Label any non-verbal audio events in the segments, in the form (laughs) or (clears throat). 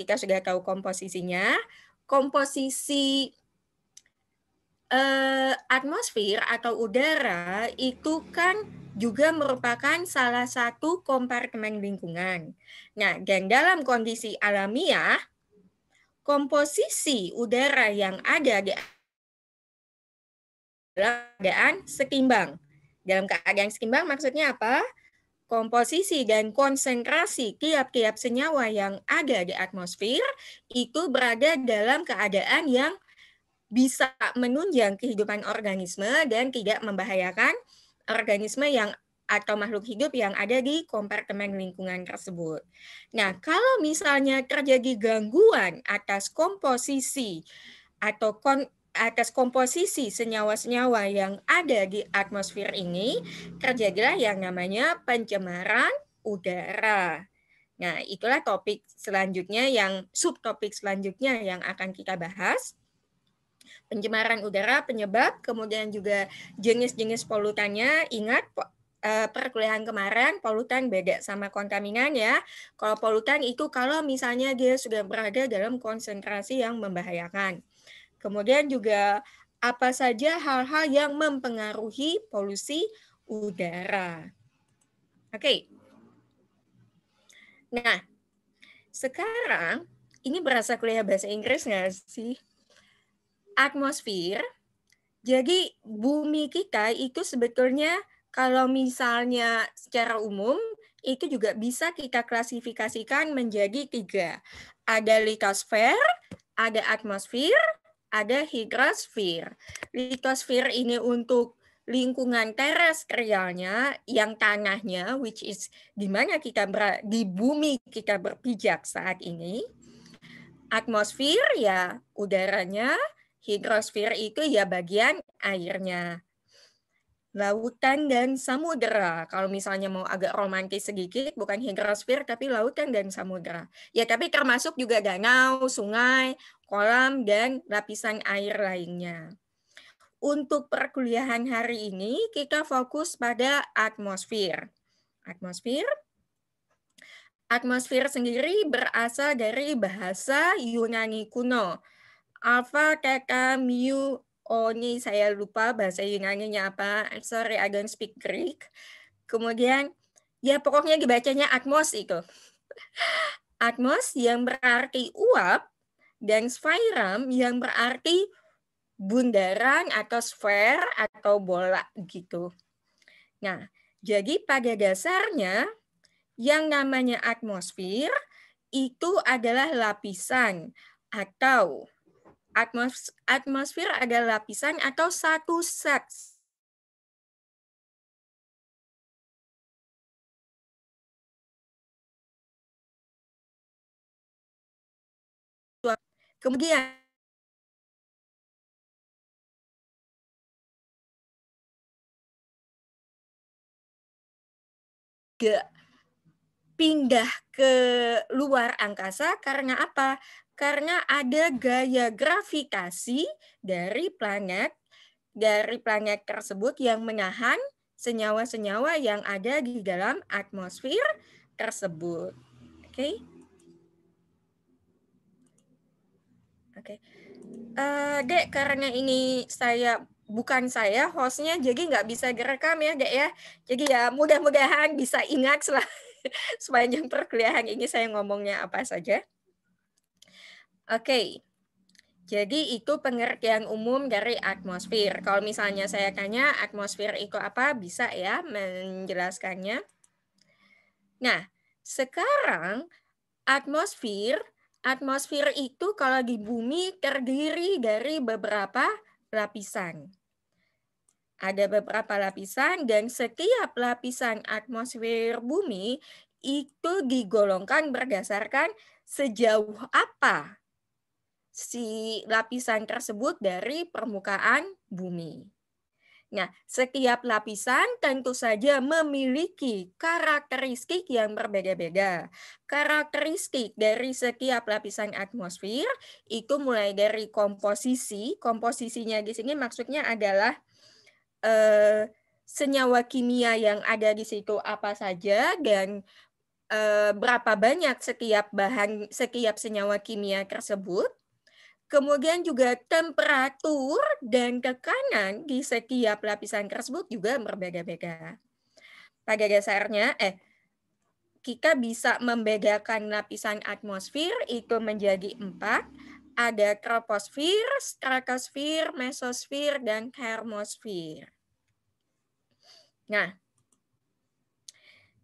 kita sudah tahu komposisinya, komposisi eh, atmosfer atau udara itu kan juga merupakan salah satu kompartemen lingkungan. Nah, dan dalam kondisi alamiah, komposisi udara yang ada di dalam keadaan setimbang. Dalam keadaan setimbang maksudnya apa? komposisi dan konsentrasi tiap-tiap senyawa yang ada di atmosfer itu berada dalam keadaan yang bisa menunjang kehidupan organisme dan tidak membahayakan organisme yang atau makhluk hidup yang ada di kompartemen lingkungan tersebut. Nah, kalau misalnya terjadi gangguan atas komposisi atau kon atas komposisi senyawa-senyawa yang ada di atmosfer ini terjadilah yang namanya pencemaran udara. Nah, itulah topik selanjutnya yang subtopik selanjutnya yang akan kita bahas. Pencemaran udara penyebab, kemudian juga jenis-jenis polutannya. Ingat eh, perkuliahan kemarin polutan beda sama kontaminan ya. Kalau polutan itu kalau misalnya dia sudah berada dalam konsentrasi yang membahayakan. Kemudian juga apa saja hal-hal yang mempengaruhi polusi udara. Oke. Okay. Nah, sekarang ini berasa kuliah bahasa Inggris nggak sih? Atmosfer. Jadi bumi kita itu sebetulnya kalau misalnya secara umum itu juga bisa kita klasifikasikan menjadi tiga. Ada litosfer, ada atmosfer, ada hidrosfer. Litosfer ini untuk lingkungan terestrialnya yang tanahnya which is di mana kita ber, di bumi kita berpijak saat ini. Atmosfer ya udaranya, hidrosfer itu ya bagian airnya lautan dan samudera. Kalau misalnya mau agak romantis sedikit, bukan hidrosfer tapi lautan dan samudera. Ya, tapi termasuk juga danau, sungai, kolam dan lapisan air lainnya. Untuk perkuliahan hari ini kita fokus pada atmosfer. Atmosfer Atmosfer sendiri berasal dari bahasa Yunani kuno. alpha Theta, Mu, oh ini saya lupa bahasa Yunani-nya apa. I'm sorry, I don't speak Greek. Kemudian, ya pokoknya dibacanya atmos itu. (laughs) atmos yang berarti uap dan sphiram yang berarti bundaran atau sphere atau bola gitu. Nah, jadi pada dasarnya yang namanya atmosfer itu adalah lapisan atau Atmos atmosfer ada lapisan atau satu set Kemudian pindah ke luar angkasa karena apa? karena ada gaya gravitasi dari planet dari planet tersebut yang menahan senyawa-senyawa yang ada di dalam atmosfer tersebut. Oke. Okay? Oke. Okay. Uh, eh, dek, karena ini saya bukan saya hostnya, jadi nggak bisa direkam ya, dek ya. Jadi ya mudah-mudahan bisa ingat (laughs) sepanjang perkuliahan ini saya ngomongnya apa saja. Oke, Jadi itu pengertian umum dari atmosfer. Kalau misalnya saya tanya atmosfer itu apa, bisa ya menjelaskannya. Nah, sekarang atmosfer, atmosfer itu kalau di bumi terdiri dari beberapa lapisan. Ada beberapa lapisan dan setiap lapisan atmosfer bumi itu digolongkan berdasarkan sejauh apa si lapisan tersebut dari permukaan bumi. Nah, setiap lapisan tentu saja memiliki karakteristik yang berbeda-beda. Karakteristik dari setiap lapisan atmosfer itu mulai dari komposisi. Komposisinya di sini maksudnya adalah eh, senyawa kimia yang ada di situ apa saja dan eh, berapa banyak setiap bahan setiap senyawa kimia tersebut Kemudian juga temperatur dan tekanan di setiap lapisan tersebut juga berbeda-beda. Pada dasarnya, eh, kita bisa membedakan lapisan atmosfer itu menjadi empat. Ada troposfer, stratosfer, mesosfer, dan termosfer. Nah,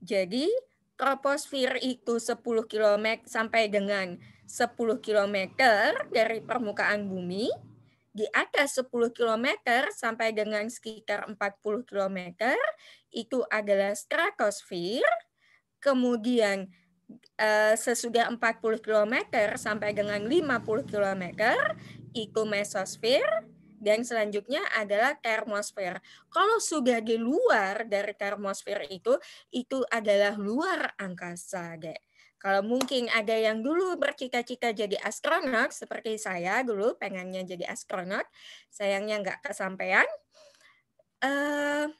jadi troposfer itu 10 km sampai dengan 10 km dari permukaan bumi, di atas 10 km sampai dengan sekitar 40 km itu adalah stratosfer. Kemudian eh, sesudah 40 km sampai dengan 50 km itu mesosfer dan selanjutnya adalah termosfer. Kalau sudah di luar dari termosfer itu itu adalah luar angkasa, guys. Kalau mungkin ada yang dulu bercita-cita jadi astronot, seperti saya dulu pengennya jadi astronot, sayangnya nggak kesampaian, uh,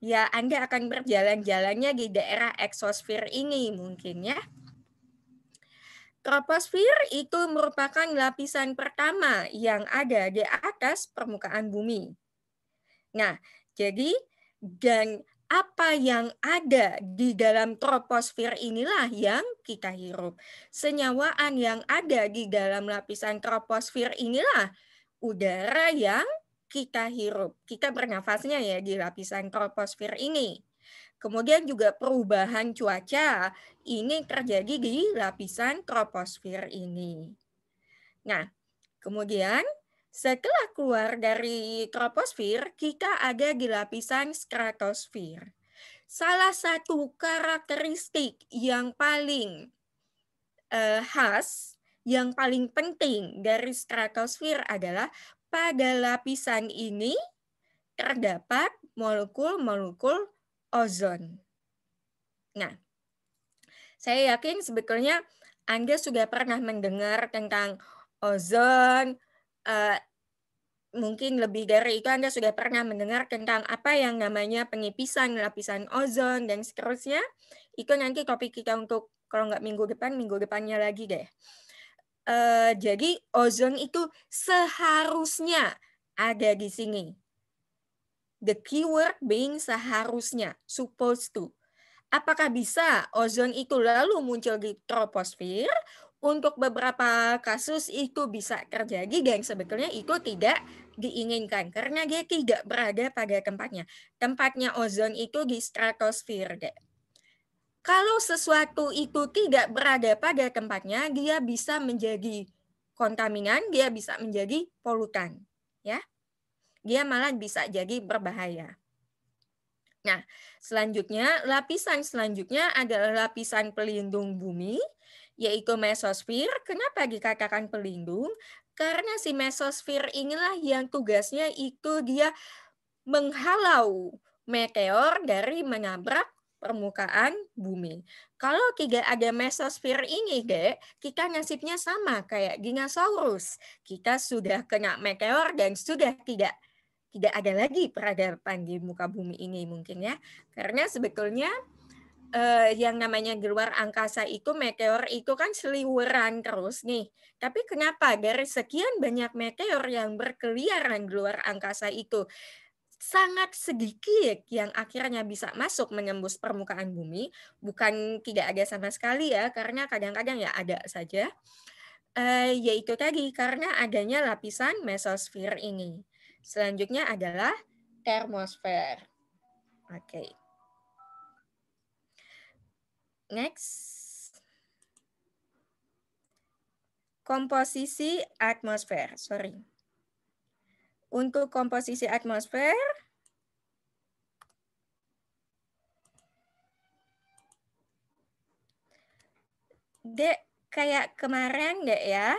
ya Anda akan berjalan-jalannya di daerah eksosfer ini mungkin ya. Troposfer itu merupakan lapisan pertama yang ada di atas permukaan bumi. Nah, jadi dan apa yang ada di dalam troposfer inilah yang kita hirup. Senyawaan yang ada di dalam lapisan troposfer inilah udara yang kita hirup. Kita bernafasnya ya di lapisan troposfer ini. Kemudian juga perubahan cuaca ini terjadi di lapisan troposfer ini. Nah, kemudian setelah keluar dari troposfer, kita ada di lapisan stratosfer. Salah satu karakteristik yang paling eh, khas, yang paling penting dari stratosfer adalah pada lapisan ini terdapat molekul-molekul ozon. Nah, saya yakin sebetulnya Anda sudah pernah mendengar tentang ozon, Eh, mungkin lebih dari itu Anda sudah pernah mendengar tentang apa yang namanya pengipisan, lapisan ozon, dan seterusnya. Itu nanti topik kita untuk, kalau nggak minggu depan, minggu depannya lagi deh. Uh, jadi ozon itu seharusnya ada di sini. The keyword being seharusnya, supposed to. Apakah bisa ozon itu lalu muncul di troposfer? untuk beberapa kasus itu bisa terjadi geng sebetulnya itu tidak diinginkan karena dia tidak berada pada tempatnya. Tempatnya ozon itu di stratosfer. Kalau sesuatu itu tidak berada pada tempatnya, dia bisa menjadi kontaminan, dia bisa menjadi polutan, ya. Dia malah bisa jadi berbahaya. Nah, selanjutnya lapisan selanjutnya adalah lapisan pelindung bumi yaitu mesosfer. Kenapa dikatakan pelindung? Karena si mesosfer inilah yang tugasnya itu dia menghalau meteor dari menabrak permukaan bumi. Kalau tidak ada mesosfer ini, dek, kita nasibnya sama kayak dinosaurus. Kita sudah kena meteor dan sudah tidak tidak ada lagi peradaban di muka bumi ini mungkin ya. Karena sebetulnya eh, yang namanya di luar angkasa itu meteor itu kan seliweran terus nih. Tapi kenapa dari sekian banyak meteor yang berkeliaran di luar angkasa itu sangat sedikit yang akhirnya bisa masuk menembus permukaan bumi, bukan tidak ada sama sekali ya, karena kadang-kadang ya ada saja. E, eh, yaitu tadi karena adanya lapisan mesosfer ini. Selanjutnya adalah termosfer. Oke. Okay. Next. Komposisi atmosfer, sorry. Untuk komposisi atmosfer, Dek, kayak kemarin dek ya,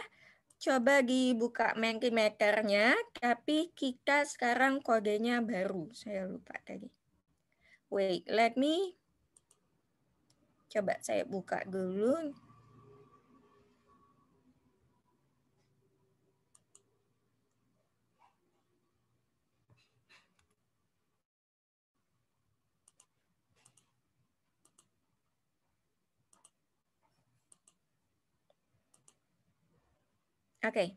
coba dibuka mentimeternya, tapi kita sekarang kodenya baru. Saya lupa tadi. Wait, let me Coba saya buka dulu. Oke, okay.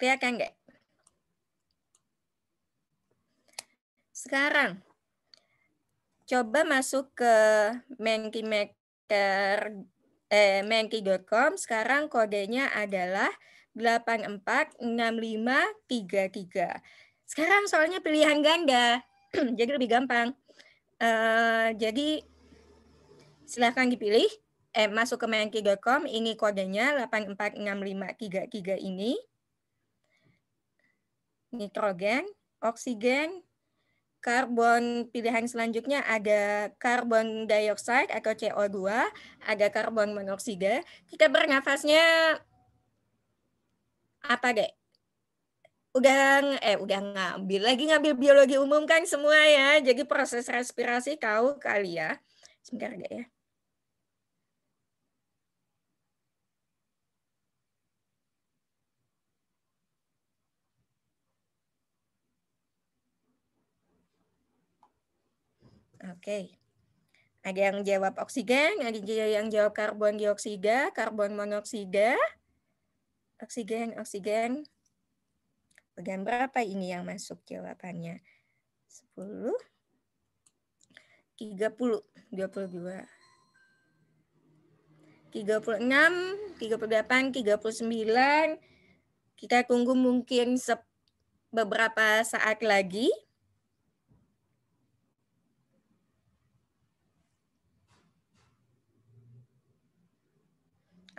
kelihatan enggak? Sekarang, coba masuk ke Menkimek ter eh, sekarang kodenya adalah 846533. Sekarang soalnya pilihan ganda, (clears throat) jadi lebih gampang. Uh, jadi silahkan dipilih, eh, masuk ke menki.com, ini kodenya 846533 ini. Nitrogen, oksigen, Karbon pilihan selanjutnya ada karbon dioksida atau CO2, ada karbon monoksida. Kita bernafasnya apa deh? Udah eh udah ngambil lagi ngambil biologi umum kan semua ya. Jadi proses respirasi tahu kali ya. Sebentar deh ya. Oke. Okay. Ada yang jawab oksigen, ada yang jawab karbon dioksida, karbon monoksida, oksigen, oksigen. Bagian berapa ini yang masuk jawabannya? 10, 30, 22, 36, 38, 39. Kita tunggu mungkin beberapa saat lagi.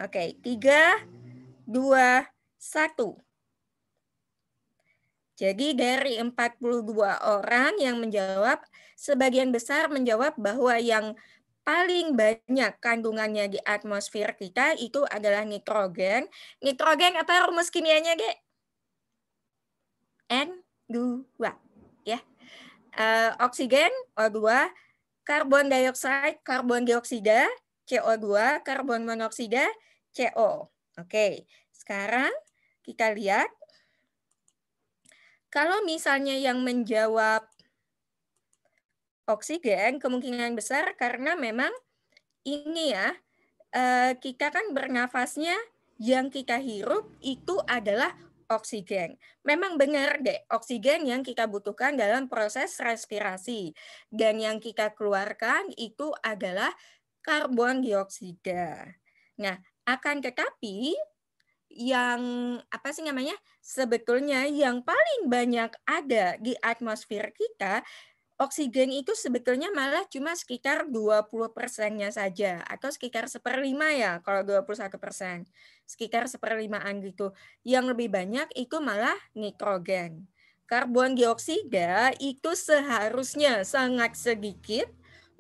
Oke, tiga, dua, satu. Jadi dari 42 orang yang menjawab, sebagian besar menjawab bahwa yang paling banyak kandungannya di atmosfer kita itu adalah nitrogen. Nitrogen apa rumus kimianya, Ge? N2, ya. Uh, oksigen O2, karbon dioksida, karbon dioksida, CO2, karbon monoksida, CO. Oke, sekarang kita lihat. Kalau misalnya yang menjawab oksigen, kemungkinan besar karena memang ini ya, eh, kita kan bernafasnya yang kita hirup itu adalah oksigen. Memang benar deh, oksigen yang kita butuhkan dalam proses respirasi. Dan yang kita keluarkan itu adalah karbon dioksida. Nah, akan tetapi yang apa sih namanya sebetulnya yang paling banyak ada di atmosfer kita oksigen itu sebetulnya malah cuma sekitar 20 persennya saja atau sekitar seperlima ya kalau 21 persen sekitar seperlimaan gitu yang lebih banyak itu malah nitrogen karbon dioksida itu seharusnya sangat sedikit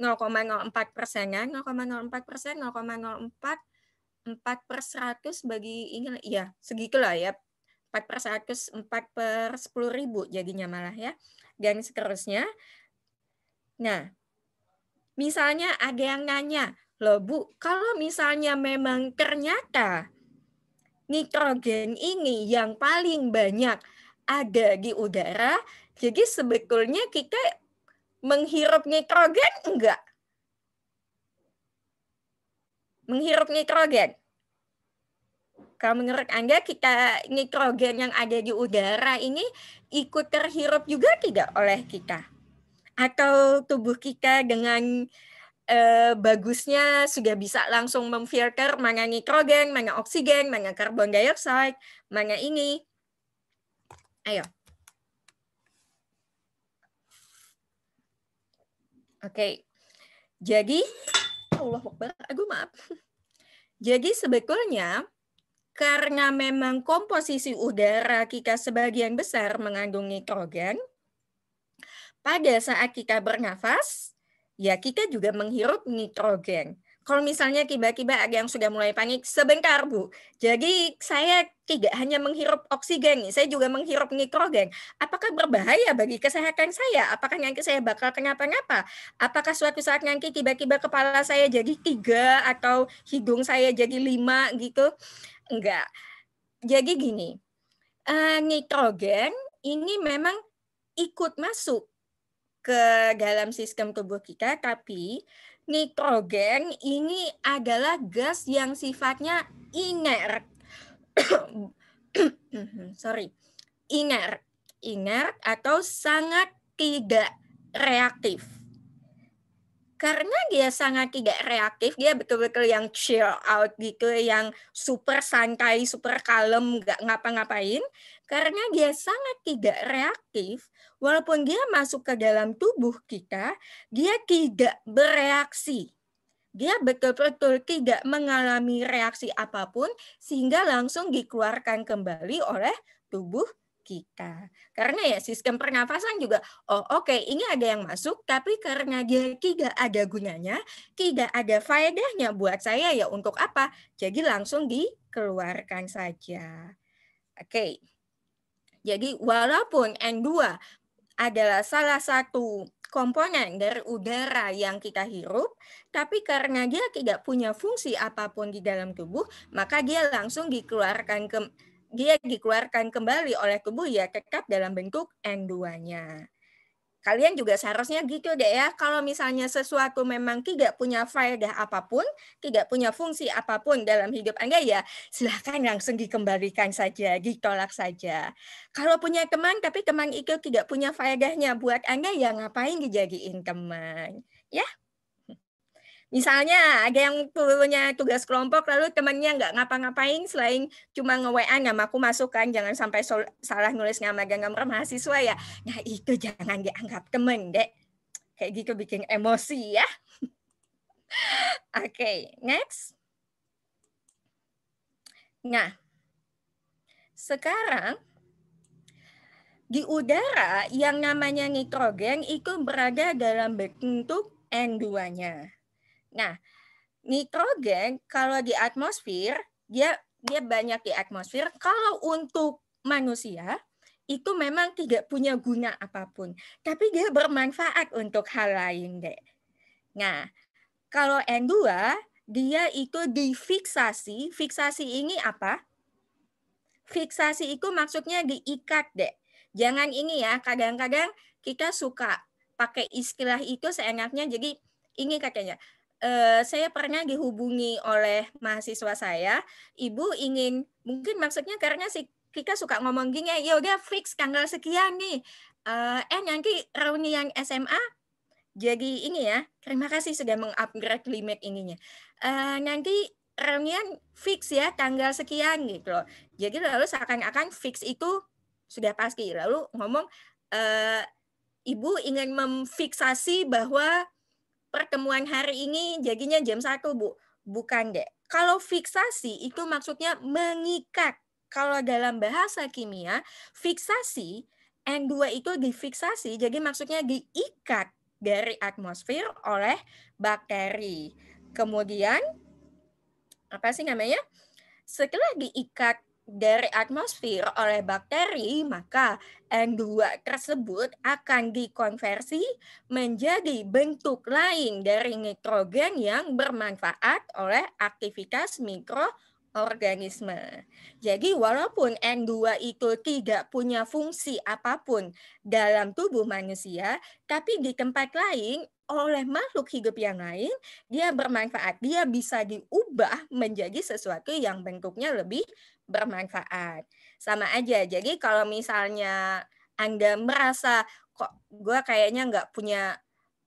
0,04 persenan 0,04 persen 0,04 4 per 100 bagi ini ya segitu lah ya 4 per 100 4 per 10 ribu jadinya malah ya dan seterusnya nah misalnya ada yang nanya loh bu kalau misalnya memang ternyata nitrogen ini yang paling banyak ada di udara jadi sebetulnya kita menghirup nitrogen enggak menghirup nitrogen. Kalau menurut Anda, kita nitrogen yang ada di udara ini ikut terhirup juga tidak oleh kita? Atau tubuh kita dengan eh, bagusnya sudah bisa langsung memfilter mana nitrogen, mana oksigen, mana karbon dioksida, mana ini? Ayo. Oke. Okay. Jadi Allah Akbar, eh, aku maaf. Jadi sebetulnya karena memang komposisi udara kita sebagian besar mengandung nitrogen, pada saat kita bernafas, ya kita juga menghirup nitrogen kalau misalnya tiba-tiba ada yang sudah mulai panik, sebentar Bu. Jadi saya tidak hanya menghirup oksigen, saya juga menghirup nitrogen. Apakah berbahaya bagi kesehatan saya? Apakah nanti saya bakal kenapa-napa? Apakah suatu saat nanti tiba-tiba kepala saya jadi tiga atau hidung saya jadi lima gitu? Enggak. Jadi gini, eh, nitrogen ini memang ikut masuk ke dalam sistem tubuh kita, tapi nitrogen ini adalah gas yang sifatnya inert. (coughs) Sorry, inert, inert atau sangat tidak reaktif. Karena dia sangat tidak reaktif, dia betul-betul yang chill out gitu, yang super santai, super kalem, nggak ngapa-ngapain karena dia sangat tidak reaktif, walaupun dia masuk ke dalam tubuh kita, dia tidak bereaksi. Dia betul-betul tidak mengalami reaksi apapun sehingga langsung dikeluarkan kembali oleh tubuh kita. Karena ya sistem pernafasan juga, oh oke okay, ini ada yang masuk, tapi karena dia tidak ada gunanya, tidak ada faedahnya buat saya ya untuk apa? Jadi langsung dikeluarkan saja. Oke, okay. Jadi walaupun N2 adalah salah satu komponen dari udara yang kita hirup, tapi karena dia tidak punya fungsi apapun di dalam tubuh, maka dia langsung dikeluarkan ke dia dikeluarkan kembali oleh tubuh ya tetap dalam bentuk N2-nya kalian juga seharusnya gitu deh ya. Kalau misalnya sesuatu memang tidak punya faedah apapun, tidak punya fungsi apapun dalam hidup Anda ya, silahkan langsung dikembalikan saja, ditolak saja. Kalau punya teman tapi teman itu tidak punya faedahnya buat Anda ya ngapain dijadiin teman? Ya. Misalnya ada yang punya tugas kelompok lalu temannya nggak ngapa-ngapain selain cuma nge-WA namaku masukkan jangan sampai salah nulis gambar nomor mahasiswa ya. Nah itu jangan dianggap temen dek. Kayak gitu bikin emosi ya. (laughs) Oke, okay, next. Nah, sekarang di udara yang namanya nitrogen itu berada dalam bentuk N2-nya. Nah, nitrogen kalau di atmosfer dia dia banyak di atmosfer. Kalau untuk manusia itu memang tidak punya guna apapun, tapi dia bermanfaat untuk hal lain deh. Nah, kalau N2 dia itu difiksasi. Fiksasi ini apa? Fiksasi itu maksudnya diikat deh. Jangan ini ya, kadang-kadang kita suka pakai istilah itu seenaknya jadi ini katanya eh, saya pernah dihubungi oleh mahasiswa saya, ibu ingin mungkin maksudnya karena si Kika suka ngomong gini, ya fix tanggal sekian nih. Uh, eh nanti yang SMA jadi ini ya, terima kasih sudah mengupgrade limit ininya. Uh, nanti reunian fix ya tanggal sekian gitu loh. Jadi lalu seakan-akan fix itu sudah pasti. Lalu ngomong eh, ibu ingin memfiksasi bahwa pertemuan hari ini jadinya jam satu Bu. Bukan, deh. Kalau fiksasi itu maksudnya mengikat. Kalau dalam bahasa kimia, fiksasi N2 itu difiksasi, jadi maksudnya diikat dari atmosfer oleh bakteri. Kemudian apa sih namanya? Setelah diikat dari atmosfer oleh bakteri, maka N2 tersebut akan dikonversi menjadi bentuk lain dari nitrogen yang bermanfaat oleh aktivitas mikroorganisme. Jadi walaupun N2 itu tidak punya fungsi apapun dalam tubuh manusia, tapi di tempat lain oleh makhluk hidup yang lain, dia bermanfaat. Dia bisa diubah menjadi sesuatu yang bentuknya lebih bermanfaat. Sama aja. Jadi kalau misalnya Anda merasa kok gue kayaknya nggak punya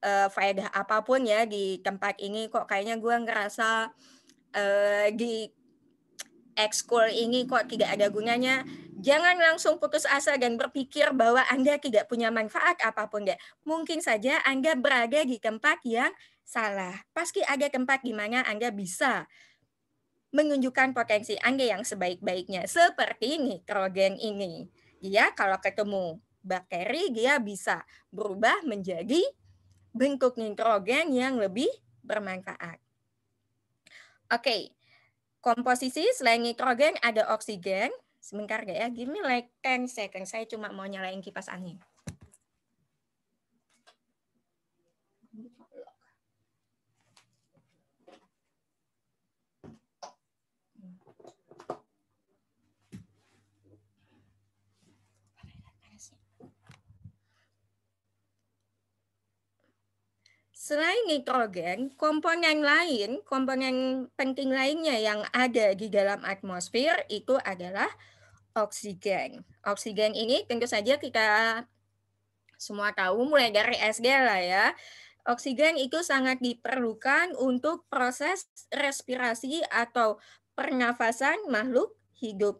uh, faedah apapun ya di tempat ini, kok kayaknya gue ngerasa uh, di ekskul ini kok tidak ada gunanya. Jangan langsung putus asa dan berpikir bahwa Anda tidak punya manfaat apapun deh. Mungkin saja Anda berada di tempat yang salah. Pasti ada tempat di mana Anda bisa menunjukkan potensi Anda yang sebaik-baiknya seperti nitrogen ini. Dia kalau ketemu bakteri dia bisa berubah menjadi bentuk nitrogen yang lebih bermanfaat. Oke, komposisi selain nitrogen ada oksigen. Sebentar ya, give me like 10 second. Saya cuma mau nyalain kipas angin. Selain nitrogen, komponen lain, komponen penting lainnya yang ada di dalam atmosfer itu adalah oksigen. Oksigen ini tentu saja kita semua tahu mulai dari SD lah ya. Oksigen itu sangat diperlukan untuk proses respirasi atau pernafasan makhluk hidup.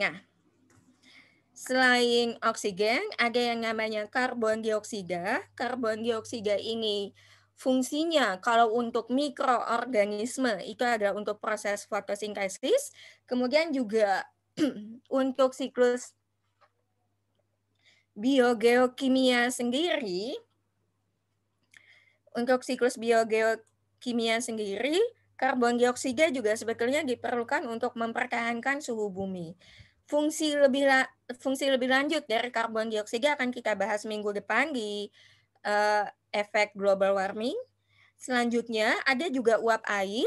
Nah, Selain oksigen, ada yang namanya karbon dioksida. Karbon dioksida ini fungsinya kalau untuk mikroorganisme itu adalah untuk proses fotosintesis, kemudian juga (clears throat) untuk siklus biogeokimia sendiri untuk siklus biogeokimia sendiri karbon dioksida juga sebetulnya diperlukan untuk mempertahankan suhu bumi fungsi lebih fungsi lebih lanjut dari karbon dioksida akan kita bahas minggu depan di uh, efek global warming. Selanjutnya ada juga uap air.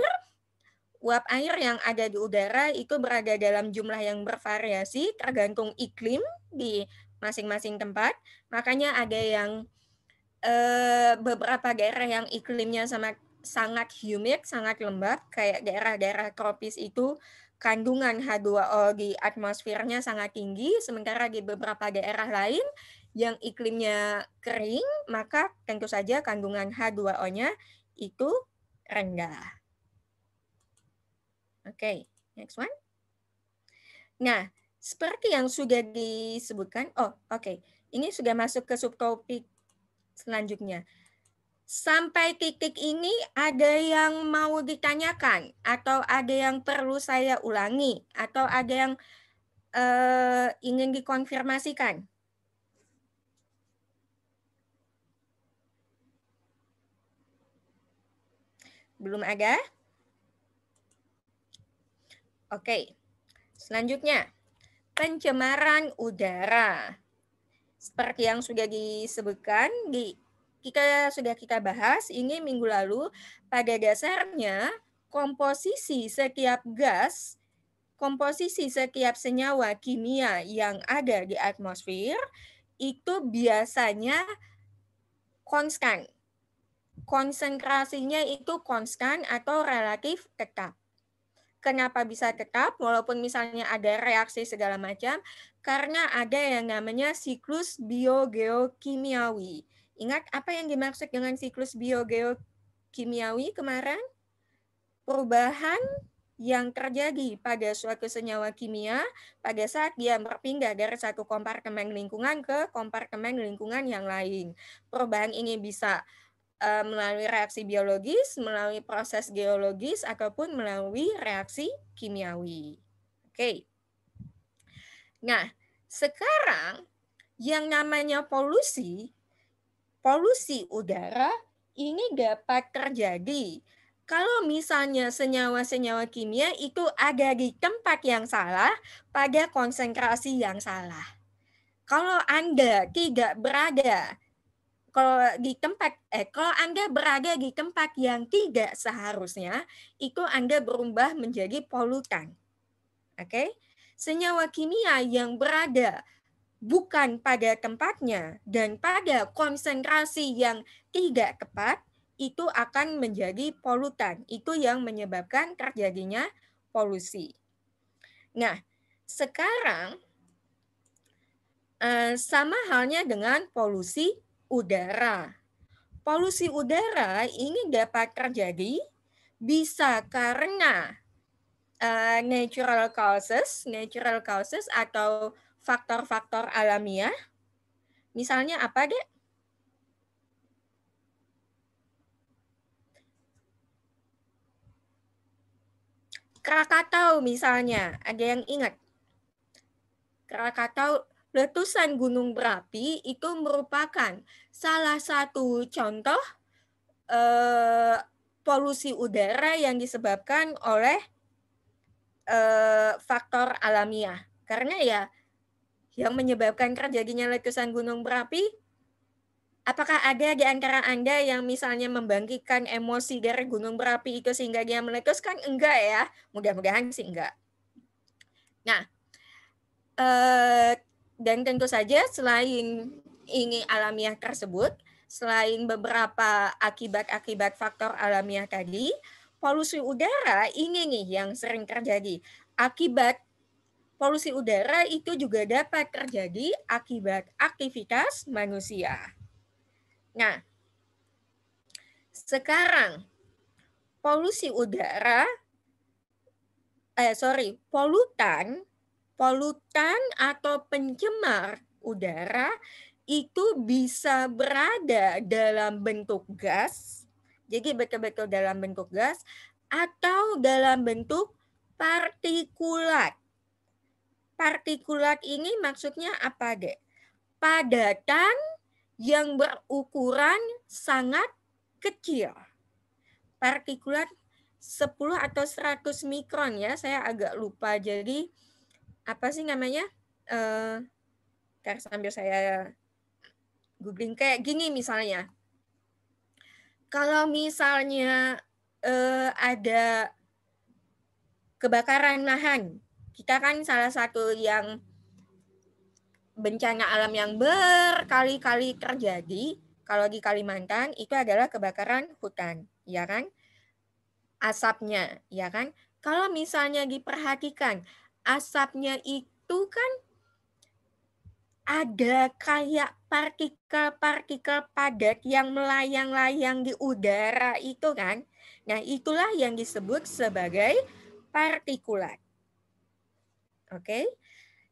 Uap air yang ada di udara itu berada dalam jumlah yang bervariasi tergantung iklim di masing-masing tempat. Makanya ada yang uh, beberapa daerah yang iklimnya sama sangat humid, sangat lembab, kayak daerah-daerah tropis itu kandungan H2O di atmosfernya sangat tinggi, sementara di beberapa daerah lain yang iklimnya kering, maka tentu saja kandungan H2O-nya itu rendah. Oke, okay, next one. Nah, seperti yang sudah disebutkan, oh oke, okay. ini sudah masuk ke subtopik selanjutnya. Sampai titik ini ada yang mau ditanyakan atau ada yang perlu saya ulangi atau ada yang uh, ingin dikonfirmasikan? Belum ada? Oke, selanjutnya pencemaran udara. Seperti yang sudah disebutkan di kita sudah kita bahas ini minggu lalu, pada dasarnya komposisi setiap gas, komposisi setiap senyawa kimia yang ada di atmosfer itu biasanya konstan. Konsentrasinya itu konstan atau relatif tetap. Kenapa bisa tetap walaupun misalnya ada reaksi segala macam? Karena ada yang namanya siklus biogeokimiawi Ingat apa yang dimaksud dengan siklus biogeokimiawi kemarin? Perubahan yang terjadi pada suatu senyawa kimia pada saat dia berpindah dari satu kompartemen lingkungan ke kompartemen lingkungan yang lain. Perubahan ini bisa eh, melalui reaksi biologis, melalui proses geologis, ataupun melalui reaksi kimiawi. Oke. Nah, sekarang yang namanya polusi polusi udara ini dapat terjadi kalau misalnya senyawa-senyawa kimia itu ada di tempat yang salah pada konsentrasi yang salah. Kalau Anda tidak berada kalau di tempat eh kalau Anda berada di tempat yang tidak seharusnya, itu Anda berubah menjadi polutan. Oke? Okay? Senyawa kimia yang berada bukan pada tempatnya dan pada konsentrasi yang tidak tepat, itu akan menjadi polutan. Itu yang menyebabkan terjadinya polusi. Nah, sekarang eh, sama halnya dengan polusi udara. Polusi udara ini dapat terjadi bisa karena eh, natural causes, natural causes atau faktor-faktor alamiah. Misalnya apa, Dek? Krakatau misalnya, ada yang ingat? Krakatau letusan gunung berapi itu merupakan salah satu contoh eh, polusi udara yang disebabkan oleh eh, faktor alamiah. Karena ya yang menyebabkan terjadinya letusan gunung berapi? Apakah ada di antara Anda yang misalnya membangkitkan emosi dari gunung berapi itu sehingga dia meletuskan? Enggak ya, mudah-mudahan sih enggak. Nah, eh, dan tentu saja selain ini alamiah tersebut, selain beberapa akibat-akibat faktor alamiah tadi, polusi udara ini nih yang sering terjadi. Akibat polusi udara itu juga dapat terjadi akibat aktivitas manusia. Nah, sekarang polusi udara, eh sorry, polutan, polutan atau pencemar udara itu bisa berada dalam bentuk gas, jadi betul-betul dalam bentuk gas, atau dalam bentuk partikulat partikulat ini maksudnya apa, Dek? Padatan yang berukuran sangat kecil. Partikulat 10 atau 100 mikron ya, saya agak lupa. Jadi apa sih namanya? Eh, uh, sambil saya googling kayak gini misalnya. Kalau misalnya uh, ada kebakaran lahan kita kan salah satu yang bencana alam yang berkali-kali terjadi kalau di Kalimantan itu adalah kebakaran hutan, ya kan? Asapnya, ya kan? Kalau misalnya diperhatikan, asapnya itu kan ada kayak partikel-partikel padat yang melayang-layang di udara itu kan. Nah, itulah yang disebut sebagai partikulat. Oke.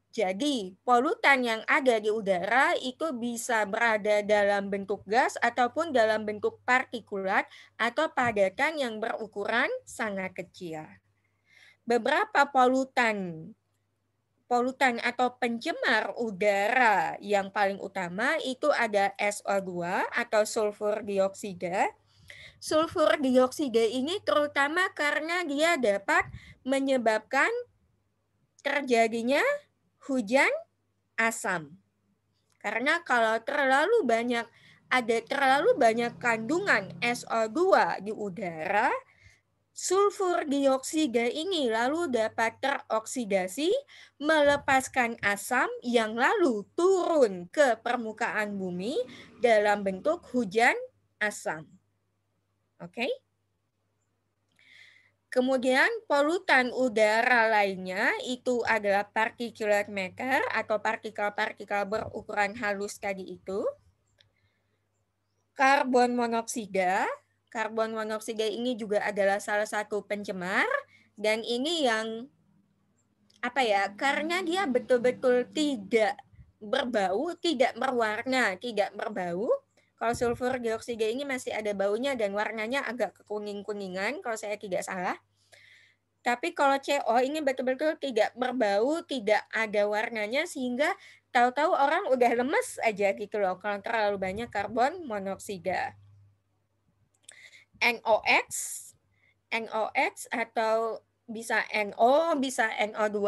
Jadi, polutan yang ada di udara itu bisa berada dalam bentuk gas ataupun dalam bentuk partikulat atau padatan yang berukuran sangat kecil. Beberapa polutan polutan atau pencemar udara yang paling utama itu ada SO2 atau sulfur dioksida. Sulfur dioksida ini terutama karena dia dapat menyebabkan terjadinya hujan asam. Karena kalau terlalu banyak ada terlalu banyak kandungan SO2 di udara, sulfur dioksida ini lalu dapat teroksidasi melepaskan asam yang lalu turun ke permukaan bumi dalam bentuk hujan asam. Oke? Okay? Kemudian polutan udara lainnya itu adalah particulate matter atau partikel-partikel berukuran halus tadi itu. Karbon monoksida. Karbon monoksida ini juga adalah salah satu pencemar dan ini yang apa ya? Karena dia betul-betul tidak berbau, tidak berwarna, tidak berbau kalau sulfur dioksida ini masih ada baunya dan warnanya agak kekuning-kuningan kalau saya tidak salah. Tapi kalau CO ini betul-betul tidak berbau, tidak ada warnanya sehingga tahu-tahu orang udah lemes aja gitu loh kalau terlalu banyak karbon monoksida. NOx, NOx atau bisa NO, bisa NO2. (coughs)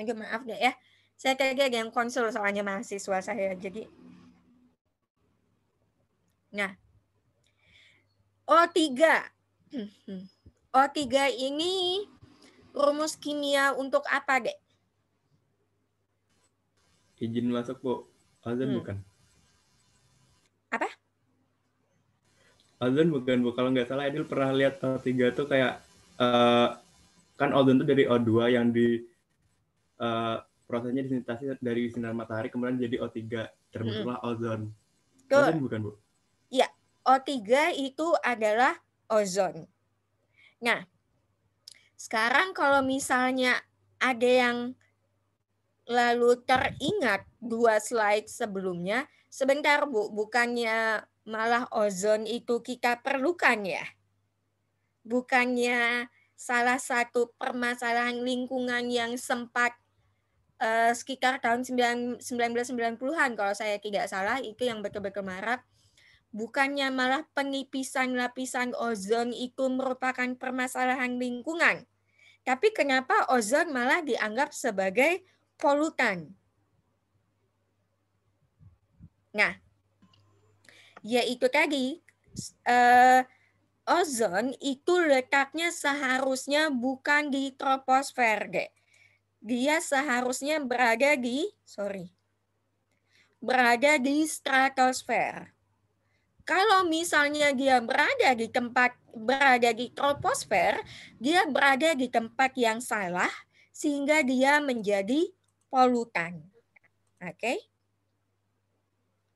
Aduh maaf deh ya. Saya kayaknya yang konsul soalnya mahasiswa saya. Jadi Nah, O3. (clears throat) O3 ini rumus kimia untuk apa, Dek? Izin masuk, Bu. Azan hmm. bukan? Apa? Azan bukan bu kalau nggak salah Edil pernah lihat O3 itu kayak uh, kan ozon itu dari O2 yang di uh, prosesnya disintasi dari sinar matahari kemudian jadi O3 Termasuklah hmm. ozon. Ozon bukan bu? O3 itu adalah ozon. Nah, sekarang kalau misalnya ada yang lalu teringat dua slide sebelumnya, sebentar Bu, bukannya malah ozon itu kita perlukan ya? Bukannya salah satu permasalahan lingkungan yang sempat eh, sekitar tahun 1990-an kalau saya tidak salah itu yang betul-betul marak bukannya malah penipisan lapisan ozon itu merupakan permasalahan lingkungan. Tapi kenapa ozon malah dianggap sebagai polutan? Nah, yaitu tadi eh, ozon itu letaknya seharusnya bukan di troposfer, deh. Dia seharusnya berada di, sorry, berada di stratosfer kalau misalnya dia berada di tempat berada di troposfer, dia berada di tempat yang salah sehingga dia menjadi polutan. Oke. Okay?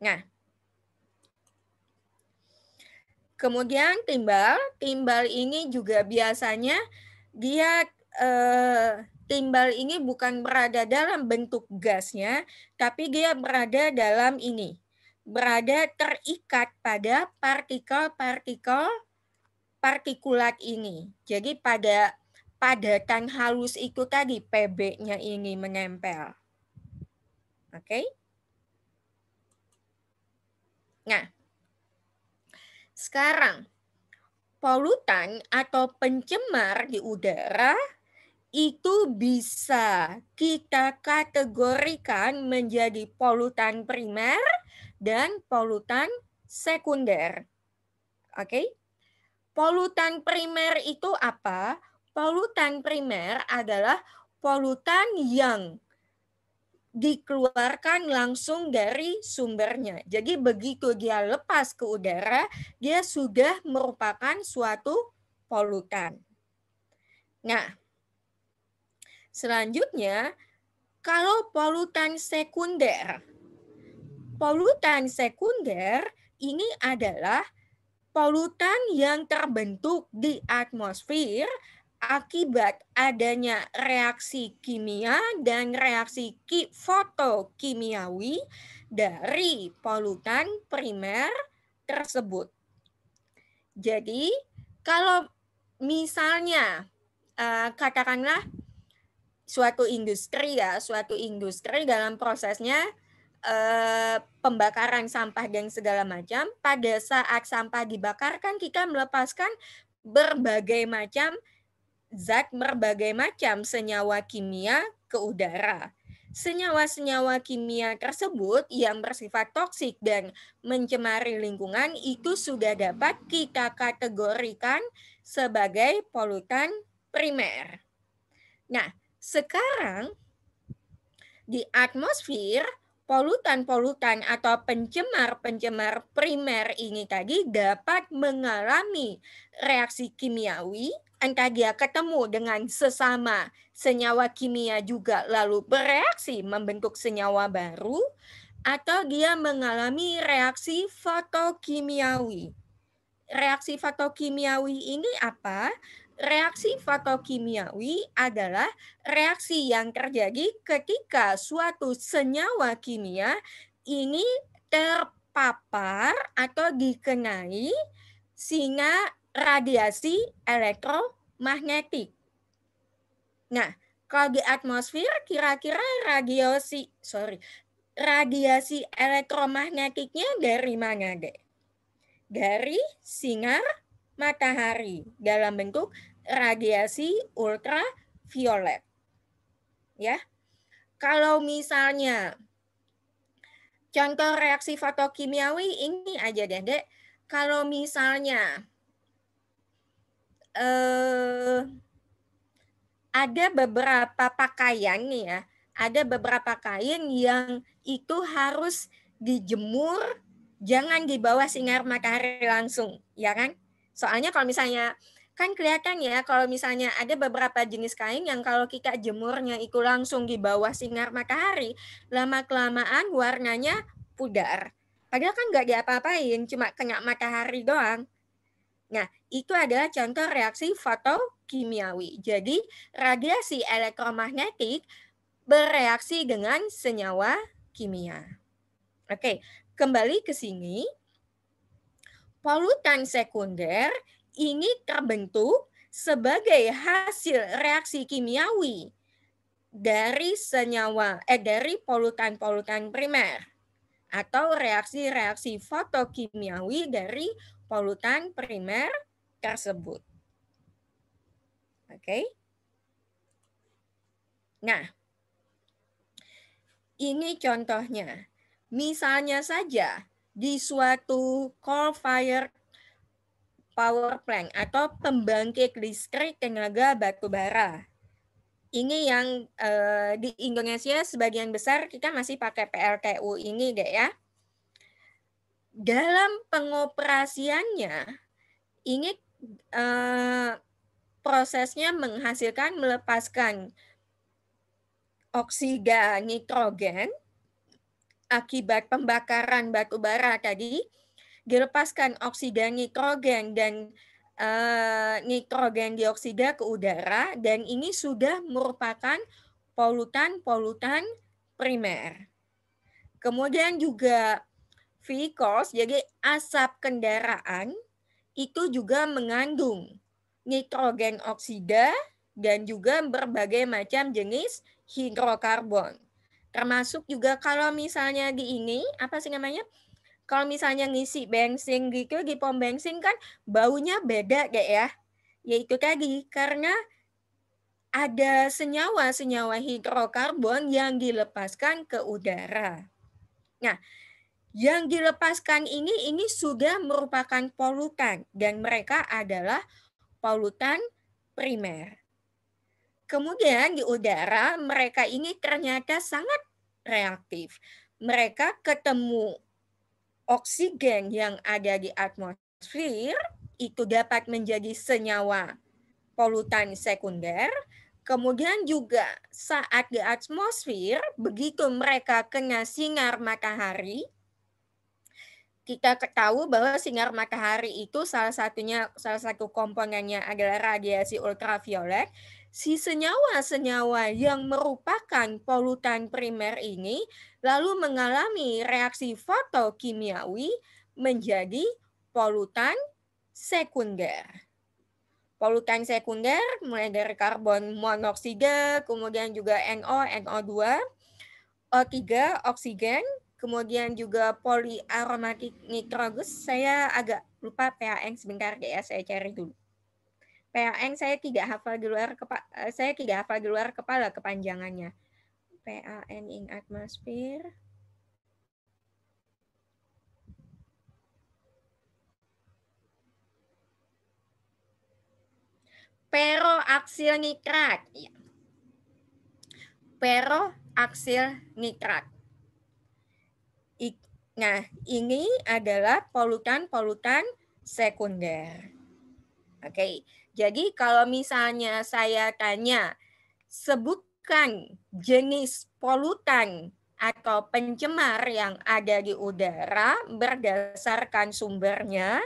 Nah, kemudian timbal, timbal ini juga biasanya dia eh, timbal ini bukan berada dalam bentuk gasnya, tapi dia berada dalam ini berada terikat pada partikel-partikel partikulat ini. Jadi pada padatan halus itu tadi PB-nya ini menempel. Oke. Okay? Nah, sekarang polutan atau pencemar di udara itu bisa kita kategorikan menjadi polutan primer dan polutan sekunder. Oke. Okay? Polutan primer itu apa? Polutan primer adalah polutan yang dikeluarkan langsung dari sumbernya. Jadi begitu dia lepas ke udara, dia sudah merupakan suatu polutan. Nah, selanjutnya kalau polutan sekunder Polutan sekunder ini adalah polutan yang terbentuk di atmosfer akibat adanya reaksi kimia dan reaksi fotokimiawi dari polutan primer tersebut. Jadi, kalau misalnya eh, katakanlah suatu industri ya, suatu industri dalam prosesnya Eh, pembakaran sampah dan segala macam, pada saat sampah dibakarkan kita melepaskan berbagai macam zat berbagai macam senyawa kimia ke udara. Senyawa-senyawa kimia tersebut yang bersifat toksik dan mencemari lingkungan itu sudah dapat kita kategorikan sebagai polutan primer. Nah, sekarang di atmosfer polutan-polutan atau pencemar-pencemar primer ini tadi dapat mengalami reaksi kimiawi entah dia ketemu dengan sesama senyawa kimia juga lalu bereaksi membentuk senyawa baru atau dia mengalami reaksi fotokimiawi. Reaksi fotokimiawi ini apa? reaksi fotokimiawi adalah reaksi yang terjadi ketika suatu senyawa kimia ini terpapar atau dikenai sehingga radiasi elektromagnetik. Nah, kalau di atmosfer kira-kira radiasi sorry radiasi elektromagnetiknya dari mana deh? Dari sinar matahari dalam bentuk radiasi ultraviolet. Ya. Kalau misalnya contoh reaksi fotokimiawi ini aja deh, Dek. Kalau misalnya eh ada beberapa pakaian nih ya, ada beberapa kain yang itu harus dijemur jangan di bawah sinar matahari langsung, ya kan? Soalnya kalau misalnya kan kelihatan ya kalau misalnya ada beberapa jenis kain yang kalau kita jemurnya itu langsung di bawah sinar matahari, lama kelamaan warnanya pudar. Padahal kan nggak diapa-apain, cuma kena matahari doang. Nah, itu adalah contoh reaksi fotokimiawi. Jadi, radiasi elektromagnetik bereaksi dengan senyawa kimia. Oke, kembali ke sini. Polutan sekunder ini terbentuk sebagai hasil reaksi kimiawi dari senyawa eh dari polutan-polutan primer atau reaksi-reaksi fotokimiawi dari polutan primer tersebut. Oke. Okay. Nah, ini contohnya. Misalnya saja di suatu coal fire power plant atau pembangkit listrik tenaga batu bara. Ini yang eh, di Indonesia sebagian besar kita masih pakai PLTU ini deh ya. Dalam pengoperasiannya ini eh, prosesnya menghasilkan melepaskan oksida nitrogen akibat pembakaran batu bara tadi dilepaskan oksida nitrogen dan uh, nitrogen dioksida ke udara dan ini sudah merupakan polutan-polutan primer. Kemudian juga vehicles, jadi asap kendaraan itu juga mengandung nitrogen oksida dan juga berbagai macam jenis hidrokarbon. Termasuk juga kalau misalnya di ini, apa sih namanya? Kalau misalnya ngisi bensin gitu di pom bensin kan baunya beda deh ya. Yaitu tadi karena ada senyawa-senyawa hidrokarbon yang dilepaskan ke udara. Nah, yang dilepaskan ini ini sudah merupakan polutan dan mereka adalah polutan primer. Kemudian di udara mereka ini ternyata sangat reaktif. Mereka ketemu oksigen yang ada di atmosfer itu dapat menjadi senyawa polutan sekunder. Kemudian juga saat di atmosfer, begitu mereka kena sinar matahari, kita ketahui bahwa sinar matahari itu salah satunya salah satu komponennya adalah radiasi ultraviolet si senyawa-senyawa yang merupakan polutan primer ini lalu mengalami reaksi fotokimiawi menjadi polutan sekunder. Polutan sekunder mulai dari karbon monoksida, kemudian juga NO, NO2, O3, oksigen, kemudian juga poliaromatik nitrogus. Saya agak lupa PHN sebentar deh ya, saya cari dulu. PAN saya tidak hafal di luar kepala eh, saya tidak hafal di luar kepala kepanjangannya. PAN in atmosphere. Pero aksil nikrat. Ya. Pero aksil nikrat. nah, ini adalah polutan-polutan sekunder. Oke. Okay. Jadi kalau misalnya saya tanya, sebutkan jenis polutan atau pencemar yang ada di udara berdasarkan sumbernya,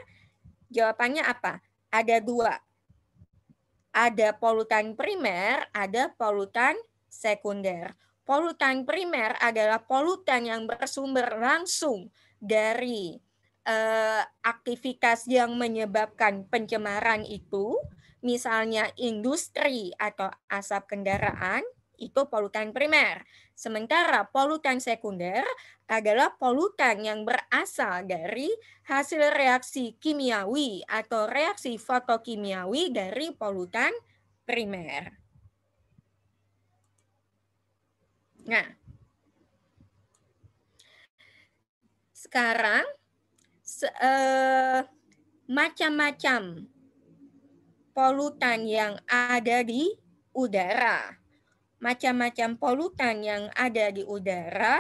jawabannya apa? Ada dua. Ada polutan primer, ada polutan sekunder. Polutan primer adalah polutan yang bersumber langsung dari eh, aktivitas yang menyebabkan pencemaran itu Misalnya industri atau asap kendaraan itu polutan primer. Sementara polutan sekunder adalah polutan yang berasal dari hasil reaksi kimiawi atau reaksi fotokimiawi dari polutan primer. Nah, sekarang eh, macam-macam polutan yang ada di udara. Macam-macam polutan yang ada di udara.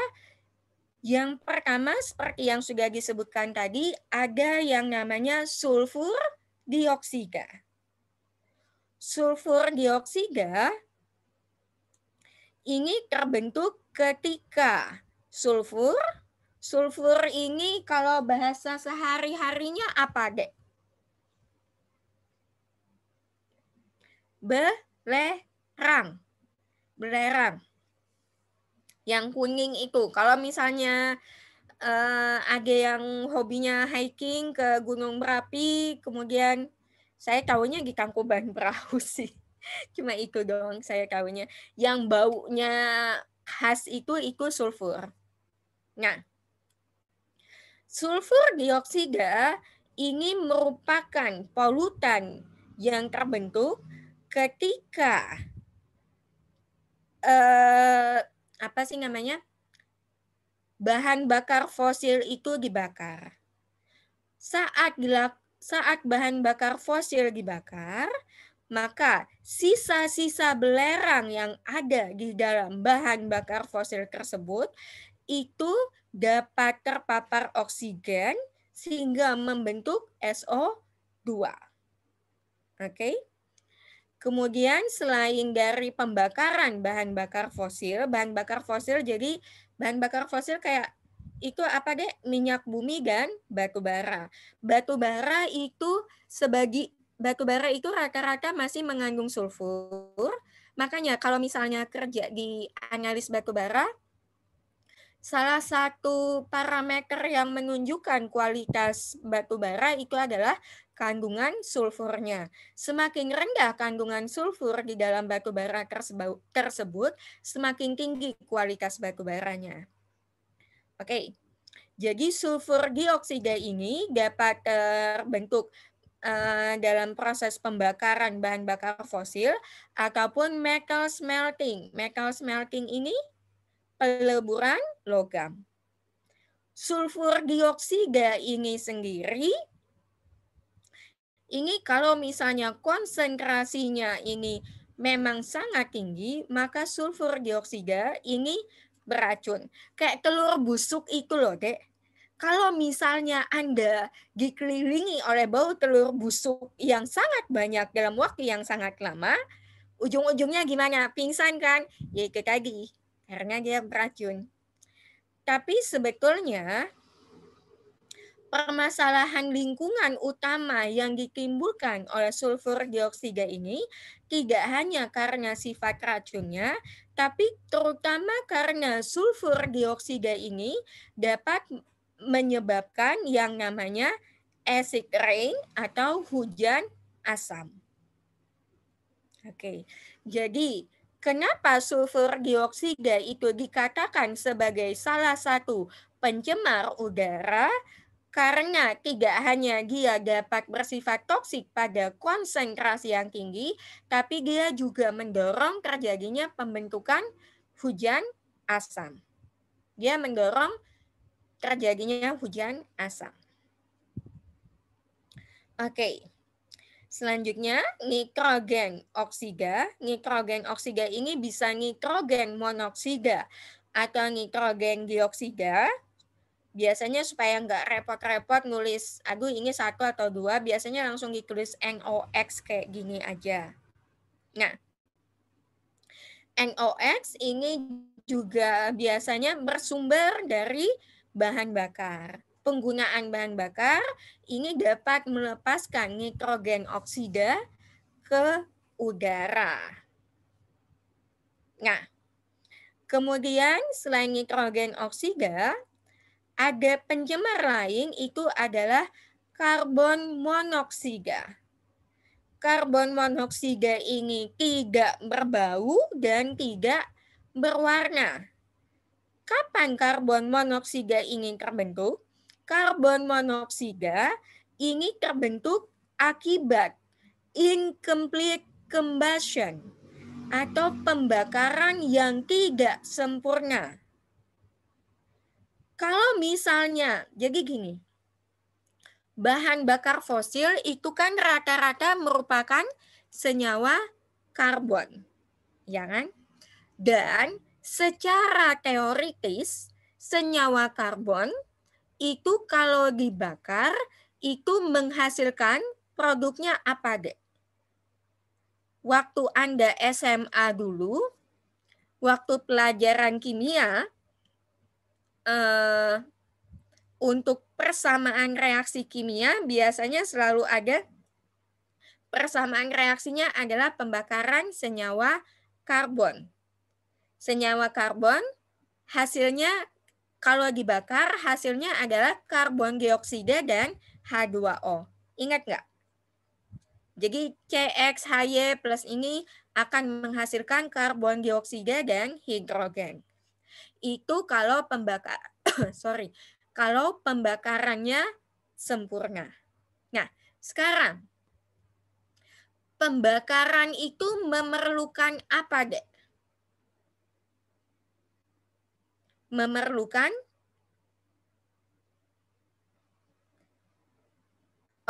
Yang pertama seperti yang sudah disebutkan tadi ada yang namanya sulfur dioksida. Sulfur dioksida ini terbentuk ketika sulfur sulfur ini kalau bahasa sehari-harinya apa, Dek? belerang. Belerang. Yang kuning itu. Kalau misalnya uh, ada yang hobinya hiking ke Gunung Merapi, kemudian saya tahunya di Tangkuban (laughs) Perahu sih. Cuma itu doang saya tahunya. Yang baunya khas itu itu sulfur. Nah, sulfur dioksida ini merupakan polutan yang terbentuk ketika eh, apa sih namanya bahan bakar fosil itu dibakar saat dilak, saat bahan bakar fosil dibakar maka sisa-sisa belerang yang ada di dalam bahan bakar fosil tersebut itu dapat terpapar oksigen sehingga membentuk SO2. Oke. Okay? Kemudian selain dari pembakaran bahan bakar fosil, bahan bakar fosil jadi bahan bakar fosil kayak itu apa deh minyak bumi dan batu bara. Batu bara itu sebagai batu bara itu rata-rata masih mengandung sulfur. Makanya kalau misalnya kerja di analis batu bara salah satu parameter yang menunjukkan kualitas batu bara itu adalah kandungan sulfurnya. Semakin rendah kandungan sulfur di dalam batu bara tersebut, semakin tinggi kualitas batu baranya. Oke. Jadi sulfur dioksida ini dapat terbentuk eh, dalam proses pembakaran bahan bakar fosil ataupun metal smelting. Metal smelting ini peleburan logam. Sulfur dioksida ini sendiri ini kalau misalnya konsentrasinya ini memang sangat tinggi, maka sulfur dioksida ini beracun. Kayak telur busuk itu loh, Dek. Kalau misalnya Anda dikelilingi oleh bau telur busuk yang sangat banyak dalam waktu yang sangat lama, ujung-ujungnya gimana? Pingsan kan? Ya itu tadi, karena dia beracun. Tapi sebetulnya permasalahan lingkungan utama yang ditimbulkan oleh sulfur dioksida ini tidak hanya karena sifat racunnya, tapi terutama karena sulfur dioksida ini dapat menyebabkan yang namanya acid rain atau hujan asam. Oke, jadi kenapa sulfur dioksida itu dikatakan sebagai salah satu pencemar udara? karena tidak hanya dia dapat bersifat toksik pada konsentrasi yang tinggi, tapi dia juga mendorong terjadinya pembentukan hujan asam. Dia mendorong terjadinya hujan asam. Oke, selanjutnya nitrogen oksida. Nitrogen oksida ini bisa nitrogen monoksida atau nitrogen dioksida biasanya supaya nggak repot-repot nulis aduh ini satu atau dua biasanya langsung ditulis NOX kayak gini aja nah NOX ini juga biasanya bersumber dari bahan bakar penggunaan bahan bakar ini dapat melepaskan nitrogen oksida ke udara nah Kemudian selain nitrogen oksida, ada pencemar lain itu adalah karbon monoksida. Karbon monoksida ini tidak berbau dan tidak berwarna. Kapan karbon monoksida ingin terbentuk? Karbon monoksida ini terbentuk akibat incomplete combustion atau pembakaran yang tidak sempurna kalau misalnya, jadi gini, bahan bakar fosil itu kan rata-rata merupakan senyawa karbon, ya kan? Dan secara teoritis, senyawa karbon itu kalau dibakar itu menghasilkan produknya apa deh? Waktu Anda SMA dulu, waktu pelajaran kimia, uh, untuk persamaan reaksi kimia biasanya selalu ada persamaan reaksinya adalah pembakaran senyawa karbon. Senyawa karbon hasilnya kalau dibakar hasilnya adalah karbon dioksida dan H2O. Ingat nggak? Jadi CxHy plus ini akan menghasilkan karbon dioksida dan hidrogen itu kalau pembakar (coughs) sorry kalau pembakarannya sempurna. Nah, sekarang pembakaran itu memerlukan apa, Dek? Memerlukan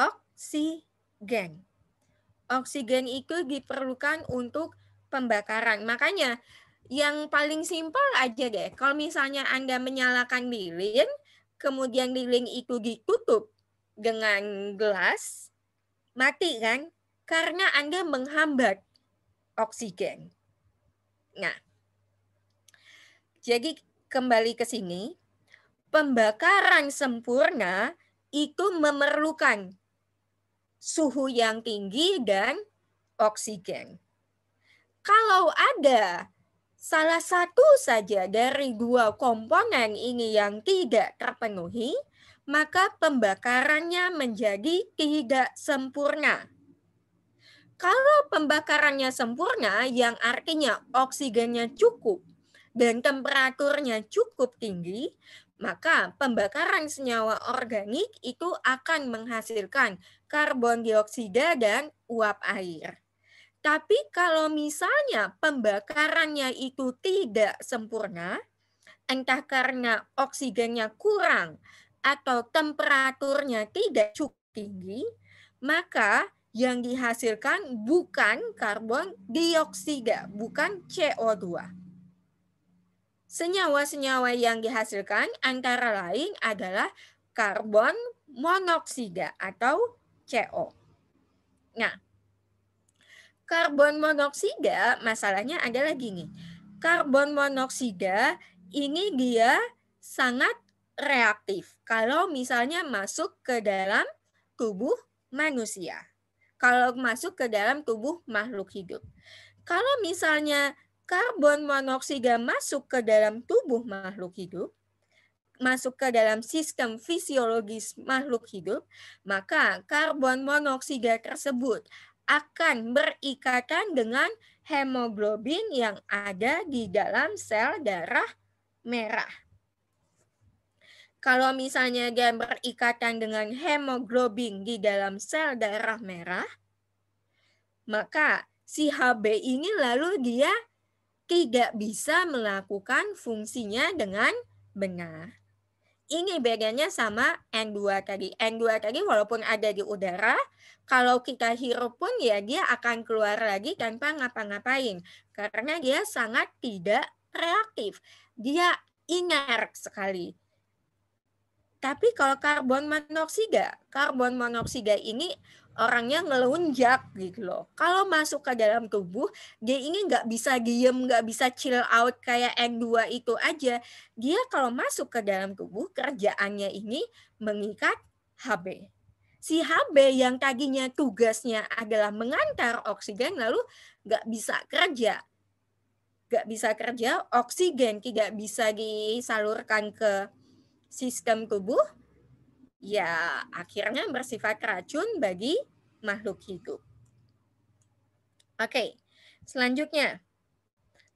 oksigen. Oksigen itu diperlukan untuk pembakaran. Makanya yang paling simpel aja deh. Kalau misalnya Anda menyalakan lilin, kemudian lilin itu ditutup dengan gelas, mati kan? Karena Anda menghambat oksigen. Nah, jadi kembali ke sini, pembakaran sempurna itu memerlukan suhu yang tinggi dan oksigen. Kalau ada salah satu saja dari dua komponen ini yang tidak terpenuhi, maka pembakarannya menjadi tidak sempurna. Kalau pembakarannya sempurna, yang artinya oksigennya cukup dan temperaturnya cukup tinggi, maka pembakaran senyawa organik itu akan menghasilkan karbon dioksida dan uap air. Tapi kalau misalnya pembakarannya itu tidak sempurna, entah karena oksigennya kurang atau temperaturnya tidak cukup tinggi, maka yang dihasilkan bukan karbon dioksida, bukan CO2. Senyawa-senyawa yang dihasilkan antara lain adalah karbon monoksida atau CO. Nah, Karbon monoksida masalahnya adalah gini. Karbon monoksida ini dia sangat reaktif kalau misalnya masuk ke dalam tubuh manusia. Kalau masuk ke dalam tubuh makhluk hidup. Kalau misalnya karbon monoksida masuk ke dalam tubuh makhluk hidup, masuk ke dalam sistem fisiologis makhluk hidup, maka karbon monoksida tersebut akan berikatan dengan hemoglobin yang ada di dalam sel darah merah. Kalau misalnya dia berikatan dengan hemoglobin di dalam sel darah merah, maka si Hb ini lalu dia tidak bisa melakukan fungsinya dengan benar ini bedanya sama N2 tadi. N2 tadi walaupun ada di udara, kalau kita hirup pun ya dia akan keluar lagi tanpa ngapa-ngapain. Karena dia sangat tidak reaktif. Dia inert sekali. Tapi kalau karbon monoksida, karbon monoksida ini orangnya ngelunjak gitu loh. Kalau masuk ke dalam tubuh, dia ini nggak bisa diem, nggak bisa chill out kayak N2 itu aja. Dia kalau masuk ke dalam tubuh, kerjaannya ini mengikat HB. Si HB yang tadinya tugasnya adalah mengantar oksigen lalu nggak bisa kerja. Nggak bisa kerja, oksigen tidak bisa disalurkan ke sistem tubuh, ya akhirnya bersifat racun bagi makhluk hidup. Oke, selanjutnya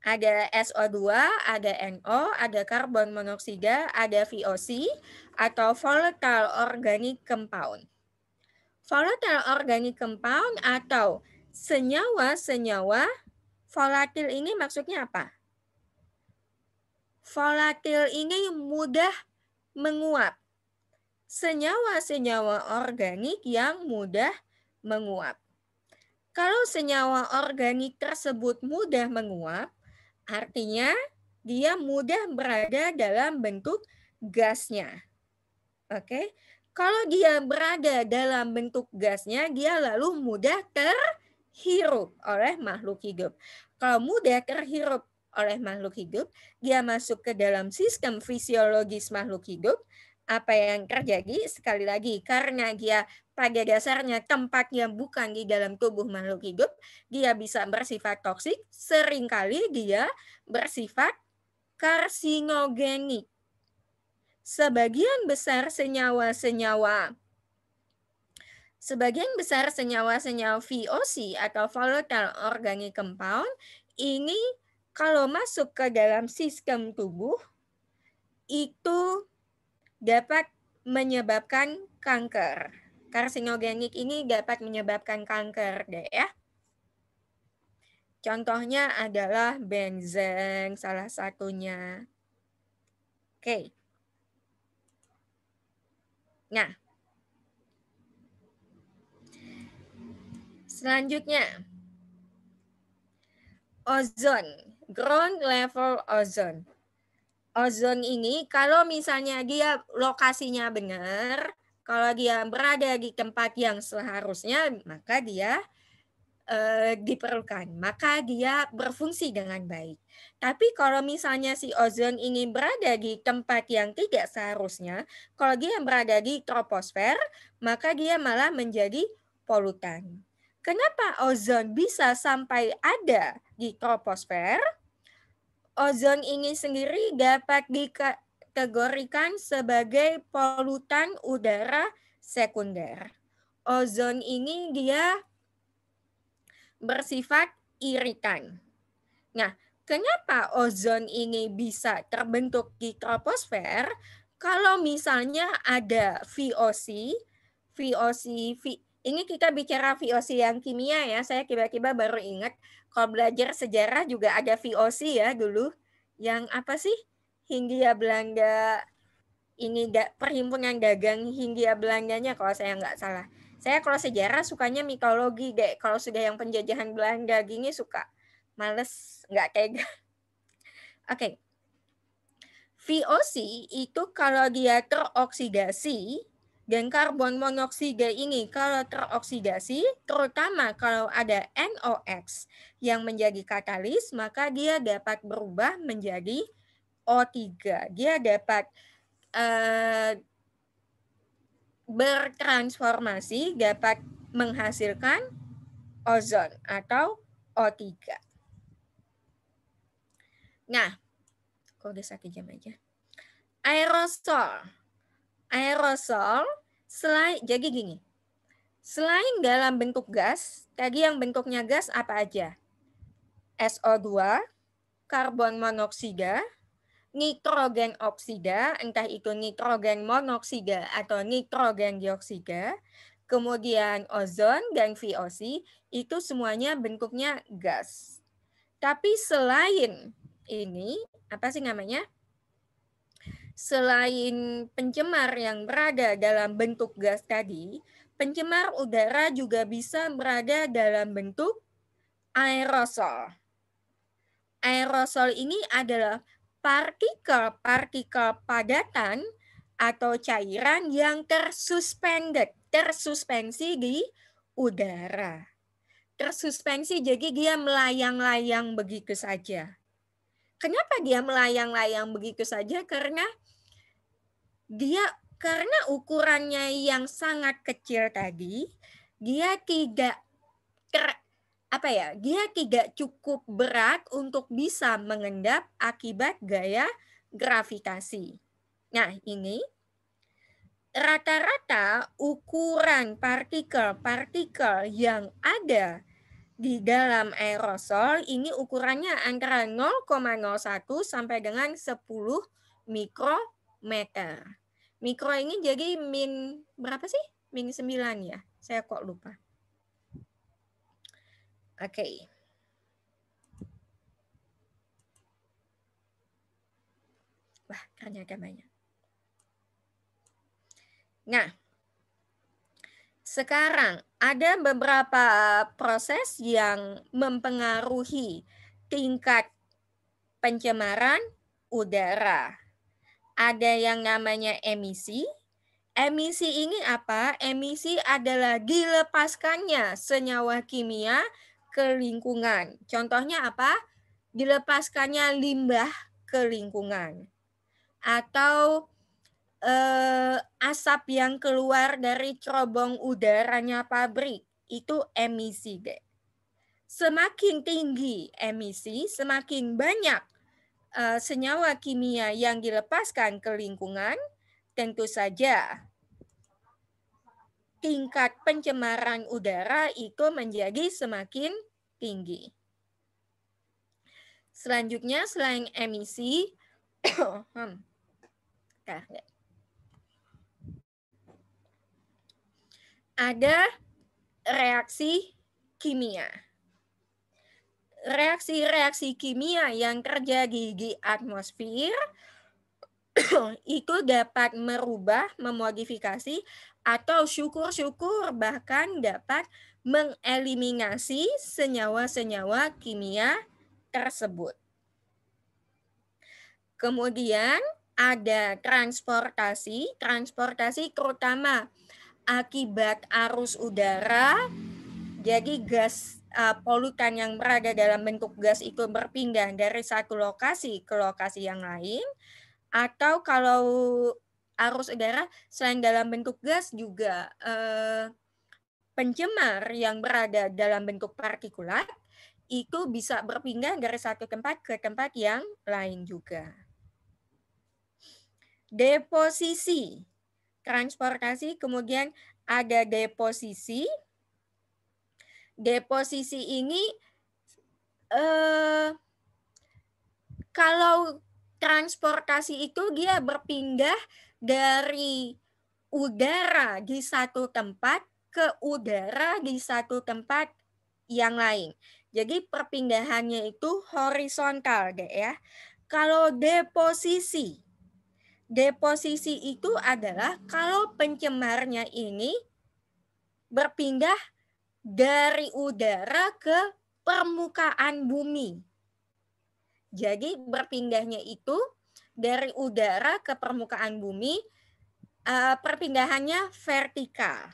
ada SO2, ada NO, ada karbon monoksida, ada VOC atau volatile organic compound. Volatile organic compound atau senyawa-senyawa volatil ini maksudnya apa? Volatil ini mudah menguap senyawa-senyawa organik yang mudah menguap. Kalau senyawa organik tersebut mudah menguap, artinya dia mudah berada dalam bentuk gasnya. Oke, kalau dia berada dalam bentuk gasnya, dia lalu mudah terhirup oleh makhluk hidup. Kalau mudah terhirup oleh makhluk hidup, dia masuk ke dalam sistem fisiologis makhluk hidup, apa yang terjadi sekali lagi karena dia pada dasarnya tempatnya bukan di dalam tubuh makhluk hidup, dia bisa bersifat toksik, seringkali dia bersifat karsinogenik. Sebagian besar senyawa-senyawa Sebagian besar senyawa-senyawa VOC atau volatile organic compound ini kalau masuk ke dalam sistem tubuh itu dapat menyebabkan kanker. Karsinogenik ini dapat menyebabkan kanker, deh ya. Contohnya adalah benzen salah satunya. Oke. Nah. Selanjutnya. Ozon, ground level ozon ozon ini kalau misalnya dia lokasinya benar, kalau dia berada di tempat yang seharusnya maka dia eh, diperlukan, maka dia berfungsi dengan baik. Tapi kalau misalnya si ozon ini berada di tempat yang tidak seharusnya, kalau dia berada di troposfer, maka dia malah menjadi polutan. Kenapa ozon bisa sampai ada di troposfer? ozon ini sendiri dapat dikategorikan sebagai polutan udara sekunder. Ozon ini dia bersifat iritan. Nah, kenapa ozon ini bisa terbentuk di troposfer? Kalau misalnya ada VOC, VOC, v, ini kita bicara VOC yang kimia ya, saya tiba-tiba baru ingat kalau belajar sejarah juga ada VOC ya dulu yang apa sih Hindia Belanda ini da, perhimpunan dagang Hindia Belandanya kalau saya nggak salah. Saya kalau sejarah sukanya mitologi deh. Kalau sudah yang penjajahan Belanda gini suka males nggak tega. (laughs) Oke. Okay. VOC itu kalau dia teroksidasi dan karbon monoksida ini kalau teroksidasi, terutama kalau ada NOx yang menjadi katalis, maka dia dapat berubah menjadi O3. Dia dapat uh, bertransformasi, dapat menghasilkan ozon atau O3. Nah, kok udah sakit jam aja? Aerosol aerosol selain jadi gini. Selain dalam bentuk gas, tadi yang bentuknya gas apa aja? SO2, karbon monoksida, nitrogen oksida, entah itu nitrogen monoksida atau nitrogen dioksida, kemudian ozon dan VOC, itu semuanya bentuknya gas. Tapi selain ini, apa sih namanya? selain pencemar yang berada dalam bentuk gas tadi, pencemar udara juga bisa berada dalam bentuk aerosol. Aerosol ini adalah partikel-partikel padatan atau cairan yang tersuspended, tersuspensi di udara. Tersuspensi jadi dia melayang-layang begitu saja. Kenapa dia melayang-layang begitu saja? Karena dia karena ukurannya yang sangat kecil tadi, dia tidak ter, apa ya, dia tidak cukup berat untuk bisa mengendap akibat gaya gravitasi. Nah, ini rata-rata ukuran partikel-partikel yang ada di dalam aerosol ini ukurannya antara 0,01 sampai dengan 10 mikrometer. Mikro ini jadi min berapa sih? Min 9 ya. Saya kok lupa. Oke. Okay. Wah, ternyata banyak. Nah, sekarang ada beberapa proses yang mempengaruhi tingkat pencemaran udara ada yang namanya emisi. Emisi ini apa? Emisi adalah dilepaskannya senyawa kimia ke lingkungan. Contohnya apa? Dilepaskannya limbah ke lingkungan. Atau eh, asap yang keluar dari cerobong udaranya pabrik. Itu emisi, Semakin tinggi emisi, semakin banyak Eh, senyawa kimia yang dilepaskan ke lingkungan, tentu saja tingkat pencemaran udara itu menjadi semakin tinggi. Selanjutnya, selain emisi, (coughs) hmm, eh, ada reaksi kimia reaksi-reaksi kimia yang terjadi di atmosfer (coughs) itu dapat merubah, memodifikasi, atau syukur-syukur bahkan dapat mengeliminasi senyawa-senyawa kimia tersebut. Kemudian ada transportasi, transportasi terutama akibat arus udara, jadi gas uh, polutan yang berada dalam bentuk gas itu berpindah dari satu lokasi ke lokasi yang lain atau kalau arus udara selain dalam bentuk gas juga eh, pencemar yang berada dalam bentuk partikulat itu bisa berpindah dari satu tempat ke tempat yang lain juga. Deposisi transportasi kemudian ada deposisi deposisi ini eh, kalau transportasi itu dia berpindah dari udara di satu tempat ke udara di satu tempat yang lain. Jadi perpindahannya itu horizontal deh ya. Kalau deposisi, deposisi itu adalah kalau pencemarnya ini berpindah dari udara ke permukaan bumi. Jadi berpindahnya itu dari udara ke permukaan bumi, eh, perpindahannya vertikal.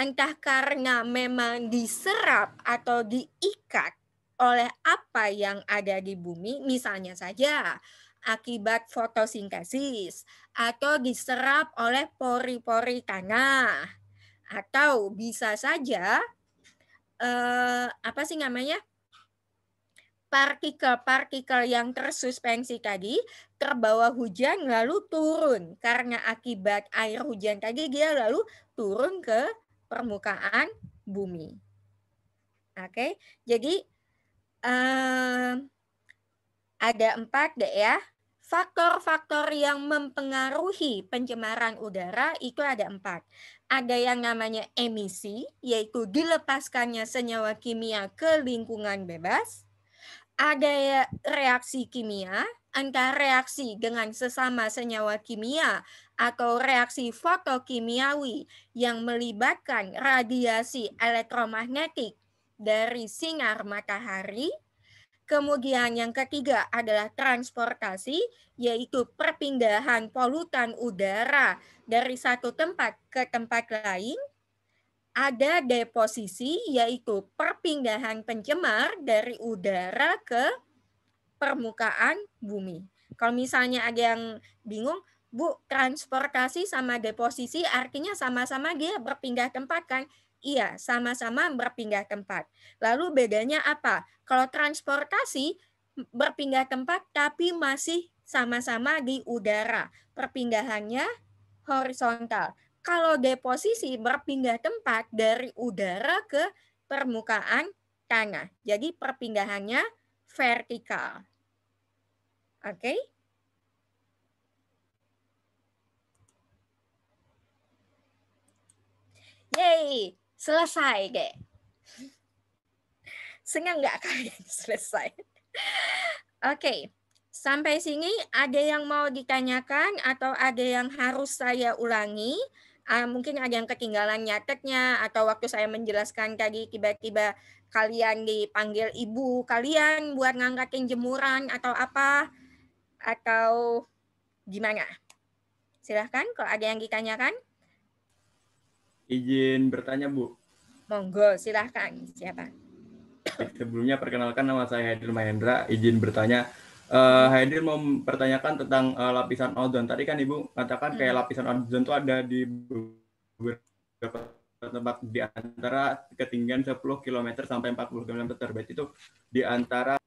Entah karena memang diserap atau diikat oleh apa yang ada di bumi, misalnya saja akibat fotosintesis atau diserap oleh pori-pori tanah atau bisa saja eh, apa sih namanya partikel-partikel yang tersuspensi tadi terbawa hujan lalu turun karena akibat air hujan tadi dia lalu turun ke permukaan bumi. Oke, okay? jadi eh, ada empat deh ya faktor-faktor yang mempengaruhi pencemaran udara itu ada empat. Ada yang namanya emisi, yaitu dilepaskannya senyawa kimia ke lingkungan bebas. Ada ya, reaksi kimia, antara reaksi dengan sesama senyawa kimia atau reaksi fotokimiawi yang melibatkan radiasi elektromagnetik dari sinar matahari Kemudian yang ketiga adalah transportasi, yaitu perpindahan polutan udara dari satu tempat ke tempat lain. Ada deposisi, yaitu perpindahan pencemar dari udara ke permukaan bumi. Kalau misalnya ada yang bingung, Bu, transportasi sama deposisi artinya sama-sama dia berpindah tempat kan? Iya, sama-sama berpindah tempat. Lalu bedanya apa? Kalau transportasi berpindah tempat tapi masih sama-sama di udara. Perpindahannya horizontal. Kalau deposisi berpindah tempat dari udara ke permukaan tanah. Jadi perpindahannya vertikal. Oke? Okay? Yay! selesai kayak senang nggak (laughs) kalian selesai oke okay. sampai sini ada yang mau ditanyakan atau ada yang harus saya ulangi uh, mungkin ada yang ketinggalan nyatetnya atau waktu saya menjelaskan tadi tiba-tiba kalian dipanggil ibu kalian buat ngangkatin jemuran atau apa atau gimana silahkan kalau ada yang ditanyakan Izin bertanya, Bu. Monggo, silahkan. Siapa? Eh, sebelumnya perkenalkan nama saya Hadir Mahendra. Izin bertanya, uh, eh, Hadir mau mempertanyakan tentang uh, lapisan ozon. Tadi kan Ibu katakan kayak hmm. lapisan ozon itu ada di beberapa tempat di antara ketinggian 10 km sampai 40 km. Berarti itu di antara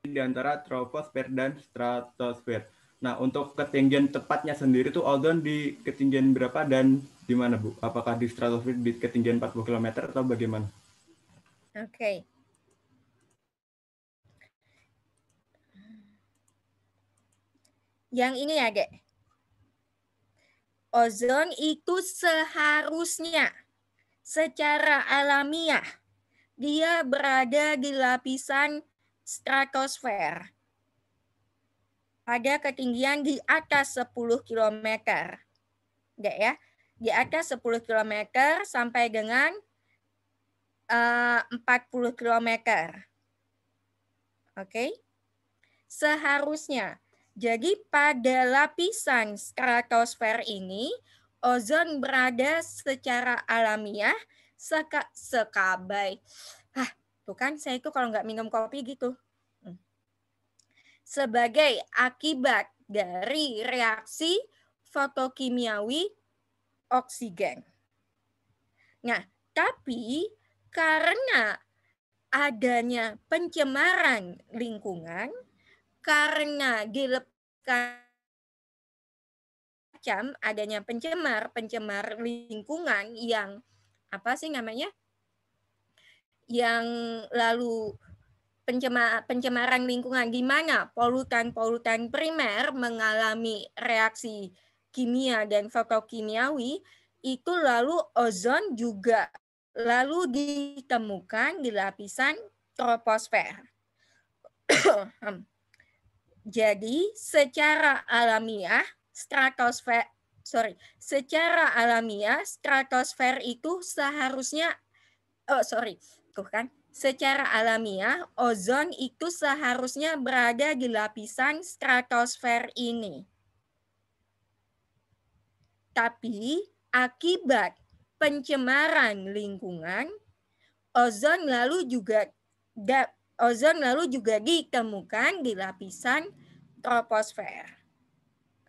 di antara troposfer dan stratosfer. Nah, untuk ketinggian tepatnya sendiri tuh Aldon di ketinggian berapa dan di mana, Bu? Apakah di stratosfer di ketinggian 40 km atau bagaimana? Oke. Okay. Yang ini ya, Dek. Ozon itu seharusnya secara alamiah dia berada di lapisan stratosfer pada ketinggian di atas 10 km. Enggak ya? Di atas 10 km sampai dengan uh, 40 km. Oke? Okay? Seharusnya. Jadi pada lapisan stratosfer ini, ozon berada secara alamiah seka, sekabai. Hah, tuh kan saya itu kalau nggak minum kopi gitu sebagai akibat dari reaksi fotokimiawi oksigen. Nah, tapi karena adanya pencemaran lingkungan, karena dilepaskan macam adanya pencemar, pencemar lingkungan yang apa sih namanya? yang lalu Pencemar pencemaran lingkungan di mana polutan-polutan primer mengalami reaksi kimia dan fotokimiawi itu lalu ozon juga lalu ditemukan di lapisan troposfer. Jadi secara alamiah stratosfer sorry, secara alamiah stratosfer itu seharusnya oh sorry, tuh kan secara alamiah ozon itu seharusnya berada di lapisan stratosfer ini. Tapi akibat pencemaran lingkungan, ozon lalu juga ozon lalu juga ditemukan di lapisan troposfer.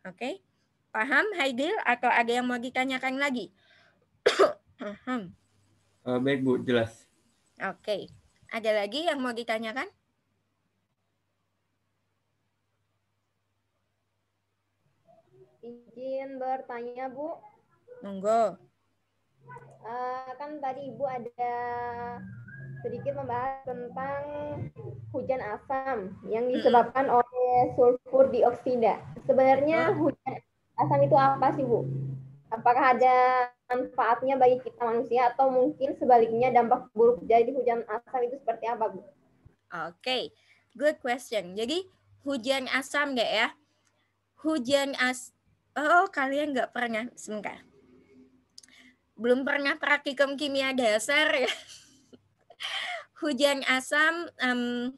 Oke, paham Haidil atau ada yang mau ditanyakan lagi? (coughs) Eh, baik Bu, jelas. Oke. Okay. Ada lagi yang mau ditanyakan? Izin bertanya, Bu. Monggo. Uh, kan tadi Ibu ada sedikit membahas tentang hujan asam yang disebabkan hmm. oleh sulfur dioksida. Sebenarnya hujan asam itu apa sih, Bu? Apakah ada manfaatnya bagi kita manusia atau mungkin sebaliknya dampak buruk dari hujan asam itu seperti apa Bu? Oke, okay. good question. Jadi hujan asam nggak ya. Hujan as Oh, kalian nggak pernah sebentar. Belum pernah praktikum kimia dasar ya. (laughs) hujan asam um,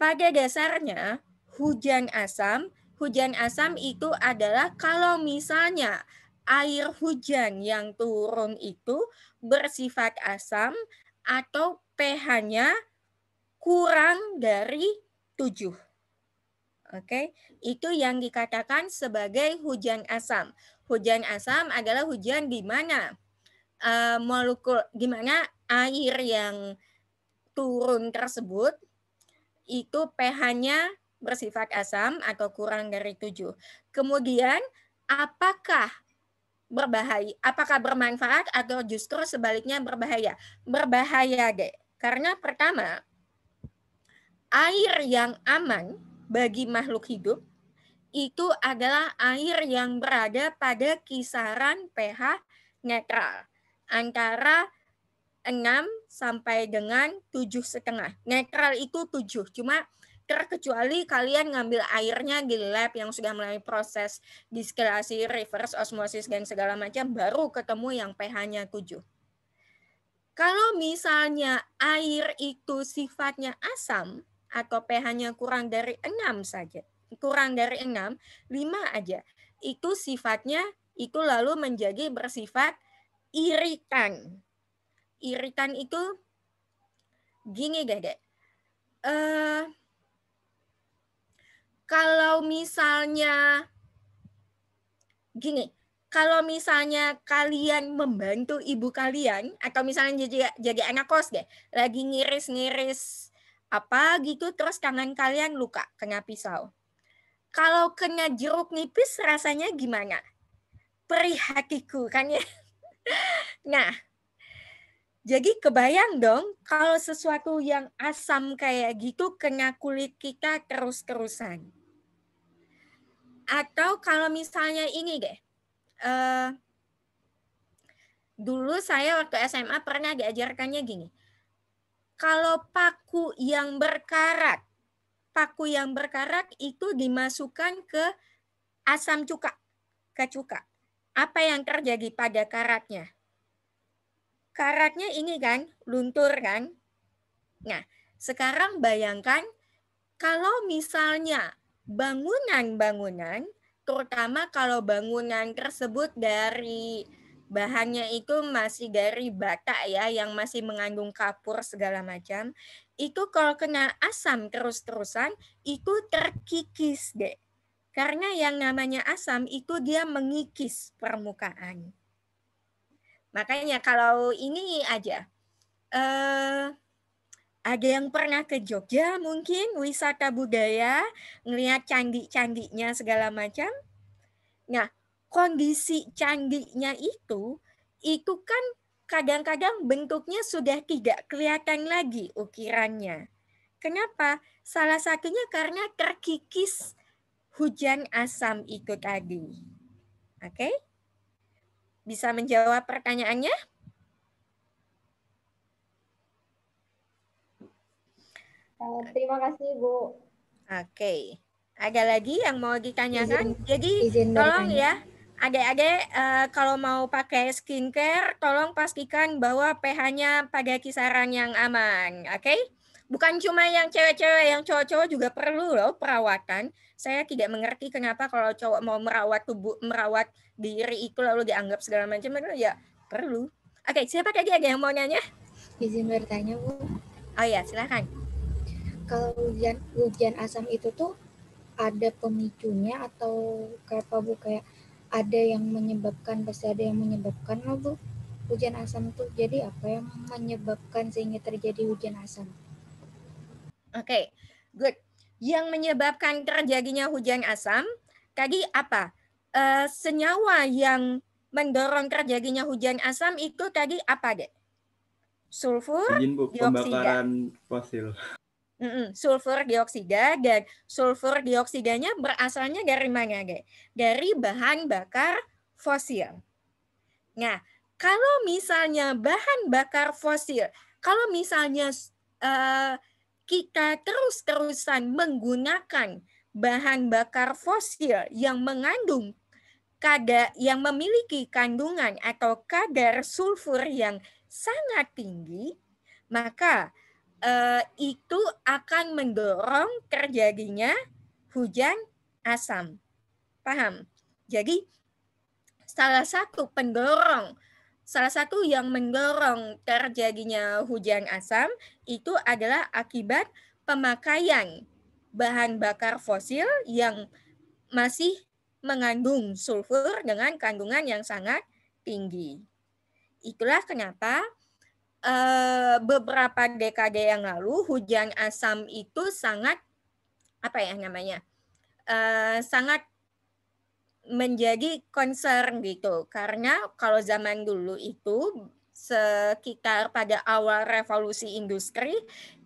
pada dasarnya hujan asam, hujan asam itu adalah kalau misalnya air hujan yang turun itu bersifat asam atau pH-nya kurang dari 7. Oke, itu yang dikatakan sebagai hujan asam. Hujan asam adalah hujan di mana uh, molekul di mana air yang turun tersebut itu pH-nya bersifat asam atau kurang dari 7. Kemudian apakah berbahaya apakah bermanfaat atau justru sebaliknya berbahaya berbahaya deh karena pertama air yang aman bagi makhluk hidup itu adalah air yang berada pada kisaran pH netral antara 6 sampai dengan 7,5. Netral itu 7, cuma terkecuali kalian ngambil airnya di lab yang sudah melalui proses distilasi, reverse osmosis dan segala macam baru ketemu yang pH-nya 7. Kalau misalnya air itu sifatnya asam atau pH-nya kurang dari 6 saja, kurang dari 6, 5 aja. Itu sifatnya itu lalu menjadi bersifat iritan. Iritan itu gini, gak Eh uh, kalau misalnya gini, kalau misalnya kalian membantu ibu kalian atau misalnya jadi jadi anak kos deh, lagi ngiris-ngiris apa gitu terus tangan kalian luka kena pisau. Kalau kena jeruk nipis rasanya gimana? Perih hatiku kan ya. (laughs) Nah, jadi kebayang dong kalau sesuatu yang asam kayak gitu kena kulit kita terus-terusan. Atau kalau misalnya ini deh, uh, dulu saya waktu SMA pernah diajarkannya gini, kalau paku yang berkarat, paku yang berkarat itu dimasukkan ke asam cuka, ke cuka. Apa yang terjadi pada karatnya? karatnya ini kan, luntur kan. Nah, sekarang bayangkan kalau misalnya bangunan-bangunan, terutama kalau bangunan tersebut dari bahannya itu masih dari bata ya, yang masih mengandung kapur segala macam, itu kalau kena asam terus-terusan, itu terkikis deh. Karena yang namanya asam itu dia mengikis permukaan. Makanya kalau ini aja, eh, ada yang pernah ke Jogja mungkin wisata budaya, ngeliat candi-candinya segala macam. Nah, kondisi candinya itu, itu kan kadang-kadang bentuknya sudah tidak kelihatan lagi ukirannya. Kenapa? Salah satunya karena terkikis hujan asam itu tadi. Oke? Okay? Bisa menjawab pertanyaannya? Eh, terima kasih, Bu. Oke. Okay. Ada lagi yang mau ditanyakan? Izin, Jadi izin tolong ya, adik-adik uh, kalau mau pakai skincare, tolong pastikan bahwa pH-nya pada kisaran yang aman, oke? Okay? bukan cuma yang cewek-cewek, yang cowok-cowok juga perlu loh perawatan. Saya tidak mengerti kenapa kalau cowok mau merawat tubuh, merawat diri itu lalu dianggap segala macam itu ya perlu. Oke, siapa tadi ada yang mau nanya? Izin bertanya, Bu. Oh ya, silakan. Kalau hujan hujan asam itu tuh ada pemicunya atau kayak apa Bu kayak ada yang menyebabkan pasti ada yang menyebabkan loh Bu hujan asam tuh jadi apa yang menyebabkan sehingga terjadi hujan asam? Oke, okay, good. Yang menyebabkan terjadinya hujan asam tadi apa? Uh, senyawa yang mendorong terjadinya hujan asam itu tadi apa, Dek? Sulfur, Pembakaran fosil. Mm -mm, sulfur dioksida dan sulfur dioksidanya berasalnya dari mana, Dek? Dari bahan bakar fosil. Nah, kalau misalnya bahan bakar fosil, kalau misalnya uh, kita terus-terusan menggunakan bahan bakar fosil yang mengandung kadar yang memiliki kandungan atau kadar sulfur yang sangat tinggi, maka eh, itu akan mendorong terjadinya hujan asam. Paham? Jadi salah satu pendorong Salah satu yang mendorong terjadinya hujan asam itu adalah akibat pemakaian bahan bakar fosil yang masih mengandung sulfur dengan kandungan yang sangat tinggi. Itulah kenapa eh, beberapa dekade yang lalu hujan asam itu sangat apa ya namanya eh, sangat menjadi concern gitu karena kalau zaman dulu itu sekitar pada awal revolusi industri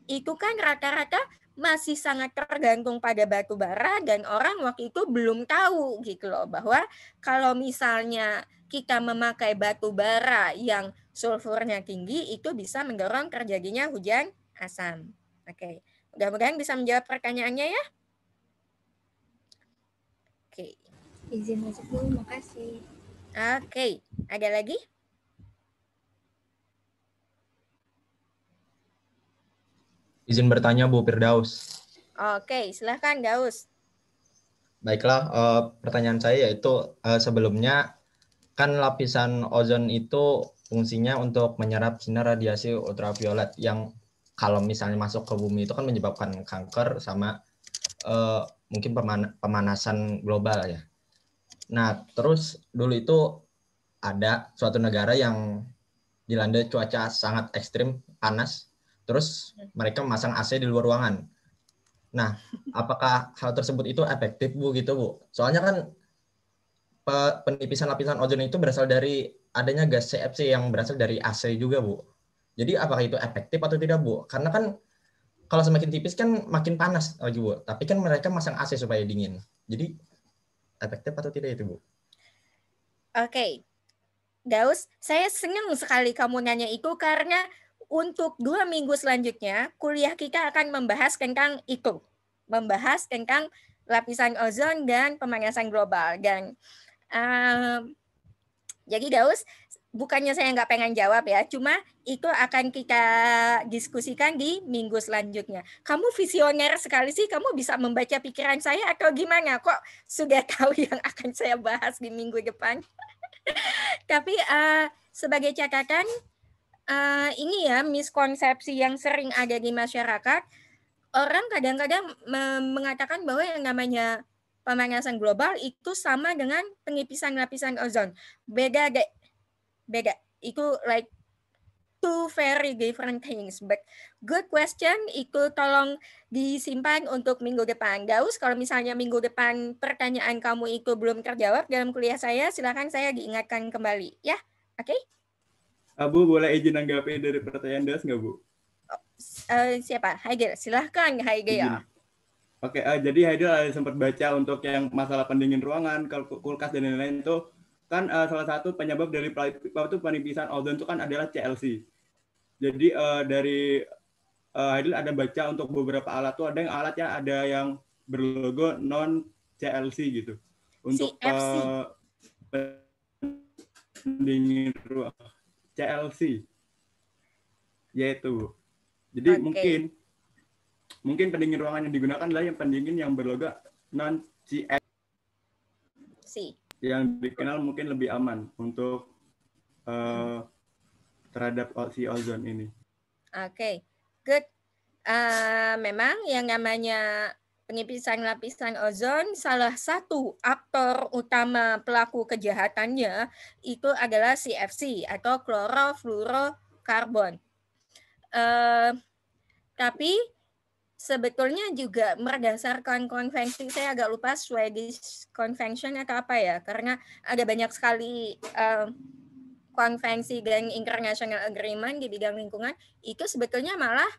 itu kan rata-rata masih sangat tergantung pada batu bara dan orang waktu itu belum tahu gitu loh bahwa kalau misalnya kita memakai batu bara yang sulfurnya tinggi itu bisa mendorong terjadinya hujan asam. Oke. Mudah-mudahan bisa menjawab pertanyaannya ya. Izin masuk dulu, makasih. Oke, okay. ada lagi? Izin bertanya Bu Firdaus. Oke, okay, silahkan Daus. Baiklah, uh, pertanyaan saya yaitu uh, sebelumnya kan lapisan ozon itu fungsinya untuk menyerap sinar radiasi ultraviolet yang kalau misalnya masuk ke bumi itu kan menyebabkan kanker sama uh, mungkin pemanasan global ya. Nah, terus dulu itu ada suatu negara yang dilanda cuaca sangat ekstrim, panas. Terus mereka memasang AC di luar ruangan. Nah, apakah hal tersebut itu efektif, Bu, gitu, Bu? Soalnya kan penipisan lapisan ozon itu berasal dari adanya gas CFC yang berasal dari AC juga, Bu. Jadi apakah itu efektif atau tidak, Bu? Karena kan kalau semakin tipis kan makin panas lagi, Bu. Tapi kan mereka masang AC supaya dingin. Jadi efektif atau tidak itu, Bu? Oke. Okay. Daus, saya senang sekali kamu nanya itu karena untuk dua minggu selanjutnya, kuliah kita akan membahas tentang itu. Membahas tentang lapisan ozon dan pemanasan global. Dan um, jadi Daus, bukannya saya nggak pengen jawab ya, cuma itu akan kita diskusikan di minggu selanjutnya. Kamu visioner sekali sih, kamu bisa membaca pikiran saya atau gimana? Kok sudah (laughs) tahu yang akan saya bahas di minggu depan? (laughs) Tapi uh, sebagai catatan, uh, ini ya miskonsepsi yang sering ada di masyarakat. Orang kadang-kadang mengatakan bahwa yang namanya pemanasan global itu sama dengan pengipisan lapisan ozon. Beda deh. Beda. Itu like two very different things. But good question, itu tolong disimpan untuk minggu depan. Gaus, kalau misalnya minggu depan pertanyaan kamu itu belum terjawab dalam kuliah saya, silakan saya diingatkan kembali. Ya, oke? Okay? Ah, Abu boleh izin anggapin dari pertanyaan das nggak, Bu? uh, siapa? Haigel, silahkan Haigel. Izin. Oke, uh, jadi Haidil ada eh, sempat baca untuk yang masalah pendingin ruangan, kulkas dan lain-lain itu kan uh, salah satu penyebab dari itu penipisan ozon itu kan adalah CLC. Jadi uh, dari uh, Haidil ada baca untuk beberapa alat tuh ada yang alatnya ada yang berlogo non CLC gitu. Untuk uh, pendingin ruang CLC yaitu. Jadi okay. mungkin Mungkin pendingin ruangan yang digunakan adalah yang pendingin yang berlogo non CFC yang dikenal mungkin lebih aman untuk uh, terhadap si ozon ini. Oke, okay. good. Uh, memang yang namanya penipisan lapisan ozon salah satu aktor utama pelaku kejahatannya itu adalah CFC atau klorofluorokarbon. Uh, tapi sebetulnya juga berdasarkan konvensi saya agak lupa Swedish Convention atau apa ya karena ada banyak sekali uh, konvensi dan international agreement di bidang lingkungan itu sebetulnya malah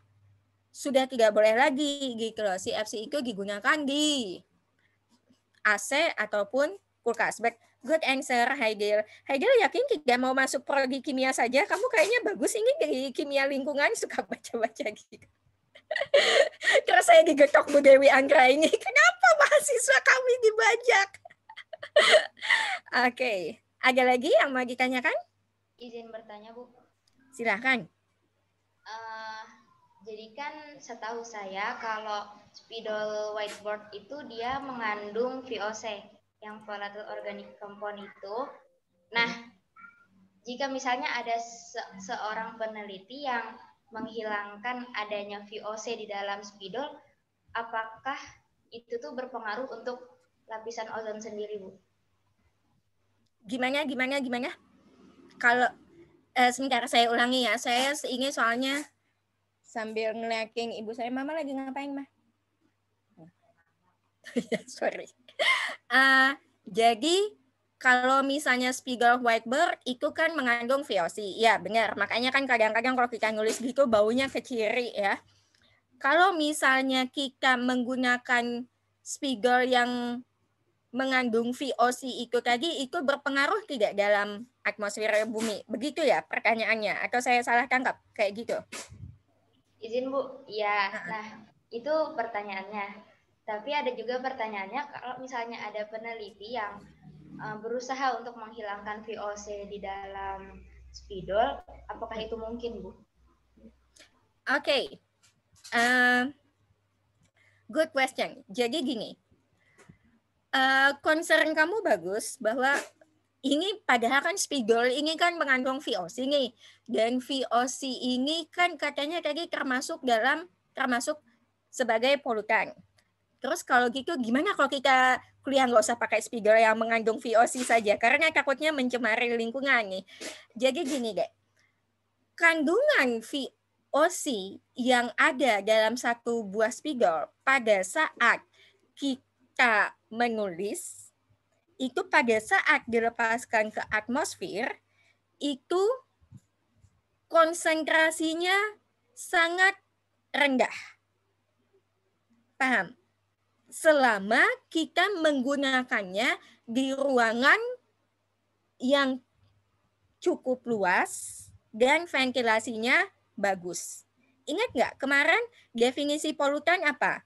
sudah tidak boleh lagi gitu loh CFC itu digunakan di AC ataupun kulkas But good answer Heidel Heidel yakin tidak mau masuk prodi kimia saja kamu kayaknya bagus ini dari kimia lingkungan suka baca-baca gitu karena saya digetok Bu Dewi Anggra ini, kenapa mahasiswa kami dibajak? Oke, okay. ada lagi yang mau ditanyakan? Izin bertanya Bu. Silahkan. Uh, eh, jadi kan setahu saya kalau spidol whiteboard itu dia mengandung VOC yang volatile organic compound itu. Nah, jika misalnya ada se seorang peneliti yang menghilangkan adanya VOC di dalam spidol, apakah itu tuh berpengaruh untuk lapisan ozon sendiri, Bu? Gimana, gimana, gimana? Kalau, eh, sebentar saya ulangi ya, saya ingin soalnya sambil ngeliatin ibu saya, mama lagi ngapain, mah? (laughs) Sorry. Uh, jadi kalau misalnya Spiegel Whitebird itu kan mengandung VOC. Ya, benar. Makanya kan kadang-kadang kalau kita nulis gitu baunya ke ciri ya. Kalau misalnya kita menggunakan Spiegel yang mengandung VOC itu tadi itu berpengaruh tidak dalam atmosfer bumi. Begitu ya pertanyaannya atau saya salah tangkap kayak gitu? Izin Bu. Ya, nah itu pertanyaannya. Tapi ada juga pertanyaannya kalau misalnya ada peneliti yang uh, berusaha untuk menghilangkan VOC di dalam spidol, apakah itu mungkin, Bu? Oke. Okay. Eh, um, good question. Jadi gini, uh, concern kamu bagus bahwa ini padahal kan spidol ini kan mengandung VOC ini dan VOC ini kan katanya tadi termasuk dalam termasuk sebagai polutan. Terus kalau gitu gimana kalau kita kuliah nggak usah pakai speaker yang mengandung VOC saja karena takutnya mencemari lingkungan nih. Jadi gini deh, kandungan VOC yang ada dalam satu buah speaker pada saat kita menulis itu pada saat dilepaskan ke atmosfer itu konsentrasinya sangat rendah. Paham? selama kita menggunakannya di ruangan yang cukup luas dan ventilasinya bagus. Ingat nggak kemarin definisi polutan apa?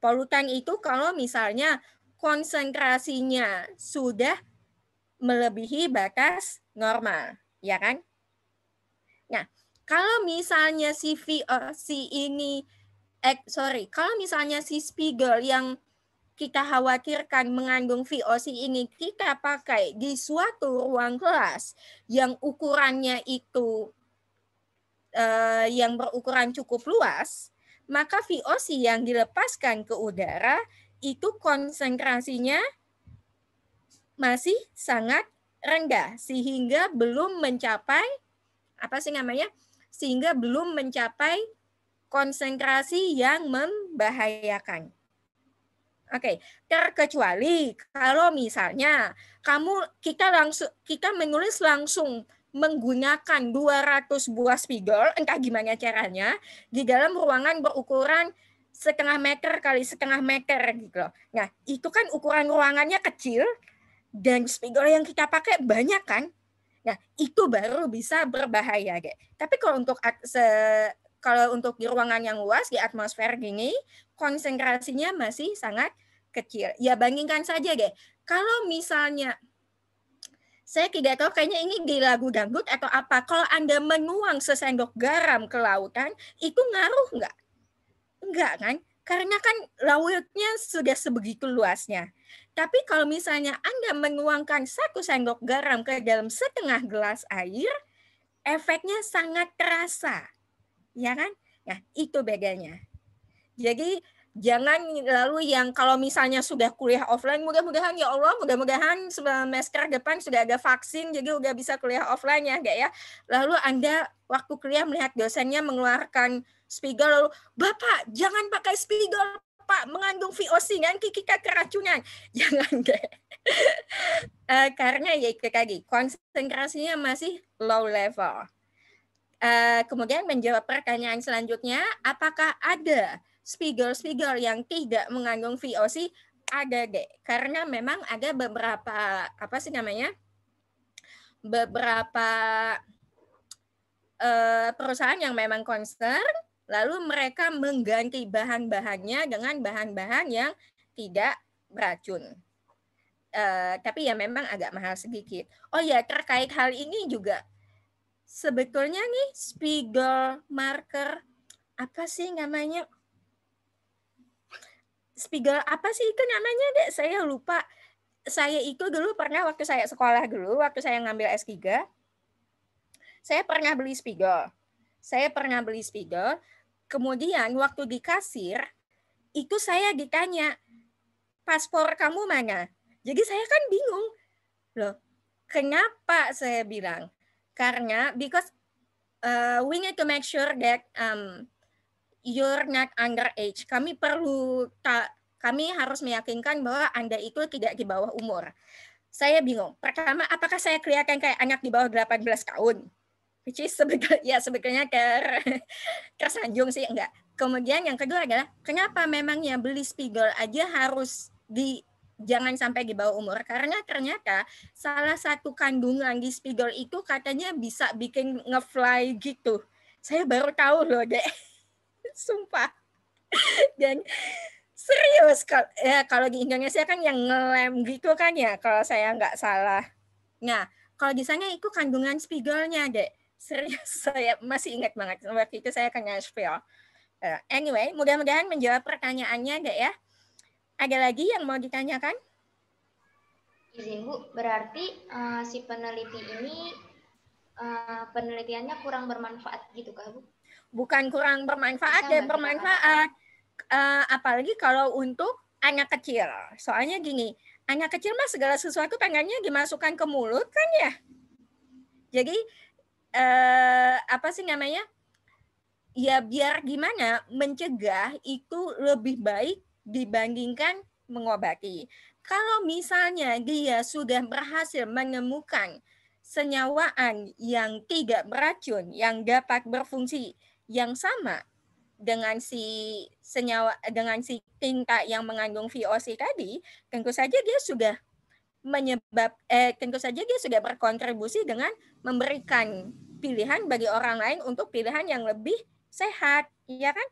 Polutan itu kalau misalnya konsentrasinya sudah melebihi batas normal, ya kan? Nah, kalau misalnya si VOC ini eh sorry, kalau misalnya si Spiegel yang kita khawatirkan mengandung VOC ini kita pakai di suatu ruang kelas yang ukurannya itu eh, yang berukuran cukup luas, maka VOC yang dilepaskan ke udara itu konsentrasinya masih sangat rendah sehingga belum mencapai apa sih namanya? sehingga belum mencapai konsentrasi yang membahayakan. Oke, okay. terkecuali kalau misalnya kamu kita langsung kita menulis langsung menggunakan 200 buah spidol, entah gimana caranya, di dalam ruangan berukuran setengah meter kali setengah meter gitu loh. Nah, itu kan ukuran ruangannya kecil dan spidol yang kita pakai banyak kan? Nah, itu baru bisa berbahaya, deh. Tapi kalau untuk kalau untuk di ruangan yang luas di atmosfer gini konsentrasinya masih sangat kecil. Ya bandingkan saja deh. Kalau misalnya saya tidak tahu kayaknya ini di lagu dangdut atau apa. Kalau Anda menuang sesendok garam ke lautan, itu ngaruh nggak? Nggak kan? Karena kan lautnya sudah sebegitu luasnya. Tapi kalau misalnya Anda menuangkan satu sendok garam ke dalam setengah gelas air, efeknya sangat terasa ya kan? ya itu bedanya. Jadi jangan lalu yang kalau misalnya sudah kuliah offline, mudah-mudahan ya Allah, mudah-mudahan masker depan sudah ada vaksin, jadi udah bisa kuliah offline ya, enggak ya? Lalu Anda waktu kuliah melihat dosennya mengeluarkan spigol, lalu Bapak jangan pakai spigol, Pak mengandung VOC kan kita keracunan. (laughs) Jangan deh. uh, karena ya itu lagi konsentrasinya masih low level. Eh, kemudian menjawab pertanyaan selanjutnya, apakah ada speaker-speaker yang tidak mengandung VOC? Ada deh, karena memang ada beberapa apa sih namanya? beberapa uh, perusahaan yang memang concern, lalu mereka mengganti bahan-bahannya dengan bahan-bahan yang tidak beracun. Uh, tapi ya memang agak mahal sedikit. Oh ya terkait hal ini juga sebetulnya nih Spiegel marker apa sih namanya? Spiegel apa sih itu namanya, Dek? Saya lupa. Saya itu dulu pernah waktu saya sekolah dulu, waktu saya ngambil S3, saya pernah beli Spiegel. Saya pernah beli Spiegel. Kemudian waktu di kasir, itu saya ditanya, paspor kamu mana? Jadi saya kan bingung. Loh, kenapa saya bilang? karena because uh, we need to make sure that um, you're not age. Kami perlu ta, kami harus meyakinkan bahwa Anda itu tidak di bawah umur. Saya bingung. Pertama, apakah saya kelihatan kayak anak di bawah 18 tahun? Which is sebetulnya, (laughs) ya sebetulnya ter, (laughs) tersanjung sih, enggak. Kemudian yang kedua adalah, kenapa memangnya beli spiegel aja harus di jangan sampai di bawah umur karena ternyata salah satu kandungan di spidol itu katanya bisa bikin ngefly gitu. Saya baru tahu loh deh, (laughs) sumpah. Dan serius kalau ya, kalau di Indonesia kan yang ngelem gitu kan ya kalau saya nggak salah. Nah kalau di sana itu kandungan spidolnya deh. Serius (laughs) saya masih ingat banget waktu itu saya kena spill. Eh, anyway, mudah-mudahan menjawab pertanyaannya deh ya. Ada lagi yang mau ditanyakan? Izin Bu, berarti uh, si peneliti ini uh, penelitiannya kurang bermanfaat gitu kah Bu? Bukan kurang bermanfaat Bisa dan bermanfaat. Uh, apalagi kalau untuk anak kecil. Soalnya gini, anak kecil mah segala sesuatu pengennya dimasukkan ke mulut kan ya. Jadi uh, apa sih namanya? Ya biar gimana mencegah itu lebih baik dibandingkan mengobati. Kalau misalnya dia sudah berhasil menemukan senyawaan yang tidak beracun, yang dapat berfungsi yang sama dengan si senyawa dengan si tinta yang mengandung VOC tadi, tentu saja dia sudah menyebab eh, tentu saja dia sudah berkontribusi dengan memberikan pilihan bagi orang lain untuk pilihan yang lebih sehat, ya kan?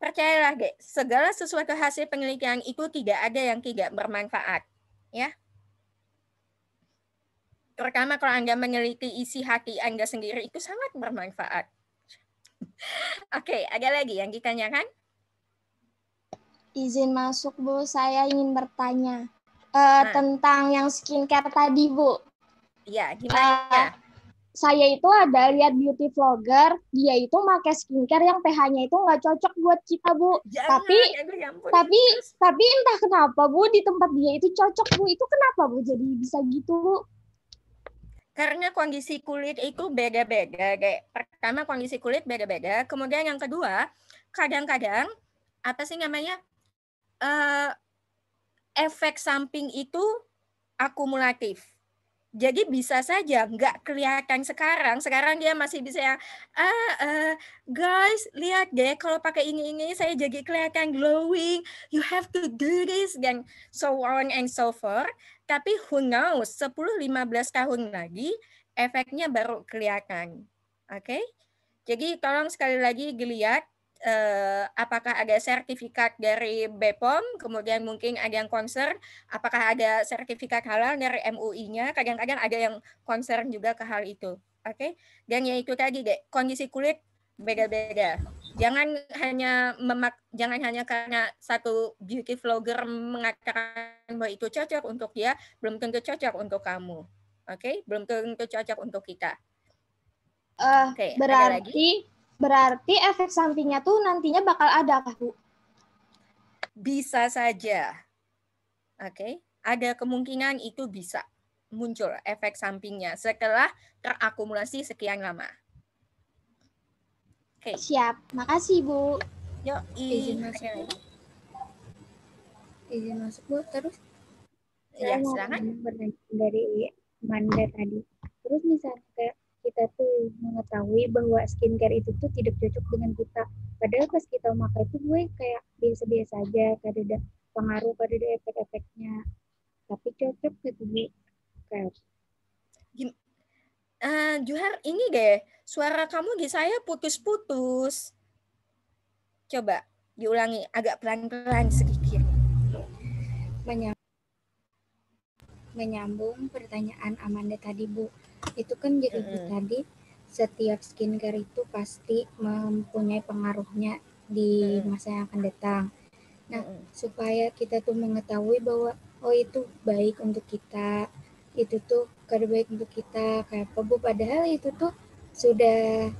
percayalah segala sesuatu hasil penelitian itu tidak ada yang tidak bermanfaat ya terutama kalau anda meneliti isi hati anda sendiri itu sangat bermanfaat (laughs) oke ada lagi yang ditanyakan izin masuk bu saya ingin bertanya uh, nah. tentang yang skincare tadi bu ya gimana uh, saya itu ada lihat beauty vlogger, dia itu pakai skincare yang pH-nya itu nggak cocok buat kita, Bu. Jangan, ya tapi ya, ya ampun, tapi tapi entah kenapa, Bu, di tempat dia itu cocok, Bu. Itu kenapa, Bu? Jadi bisa gitu, Bu? Karena kondisi kulit itu beda-beda, kayak pertama kondisi kulit beda-beda, kemudian yang kedua, kadang-kadang apa sih namanya? Uh, efek samping itu akumulatif jadi bisa saja nggak kelihatan sekarang. Sekarang dia masih bisa yang, ah, uh, guys, lihat deh kalau pakai ini ini saya jadi kelihatan glowing. You have to do this dan so on and so forth. Tapi who knows, 10-15 tahun lagi efeknya baru kelihatan. Oke? Okay? Jadi tolong sekali lagi dilihat eh, apakah ada sertifikat dari BPOM, kemudian mungkin ada yang concern, apakah ada sertifikat halal dari MUI-nya, kadang-kadang ada yang concern juga ke hal itu. Oke, okay? dan yaitu tadi deh, kondisi kulit beda-beda. Jangan hanya memak jangan hanya karena satu beauty vlogger mengatakan bahwa itu cocok untuk dia, belum tentu cocok untuk kamu. Oke, okay? belum tentu cocok untuk kita. Uh, Oke, okay, berarti Berarti efek sampingnya tuh nantinya bakal ada, Kak Bu? Bisa saja. Oke, okay. ada kemungkinan itu bisa muncul efek sampingnya setelah terakumulasi sekian lama. Oke. Okay. Siap. Makasih, Bu. Yuk, izin masuk. Izin masuk, Bu. Terus Ya, silakan. Dari Manda tadi. Terus misalnya kayak kita tuh mengetahui bahwa skincare itu tuh tidak cocok dengan kita. Padahal pas kita memakai itu gue kayak biasa-biasa aja, kada ada pengaruh, kada ada efek-efeknya. Tapi cocok gitu gue. Kayak. Uh, Juhar, ini deh, suara kamu di saya putus-putus. Coba diulangi agak pelan-pelan sedikit. Menyambung, menyambung pertanyaan Amanda tadi, Bu itu kan jadi mm -hmm. tadi setiap skincare itu pasti mempunyai pengaruhnya di mm masa yang akan datang. Nah, mm supaya kita tuh mengetahui bahwa oh itu baik untuk kita, itu tuh kada baik untuk kita kayak apa bu padahal itu tuh sudah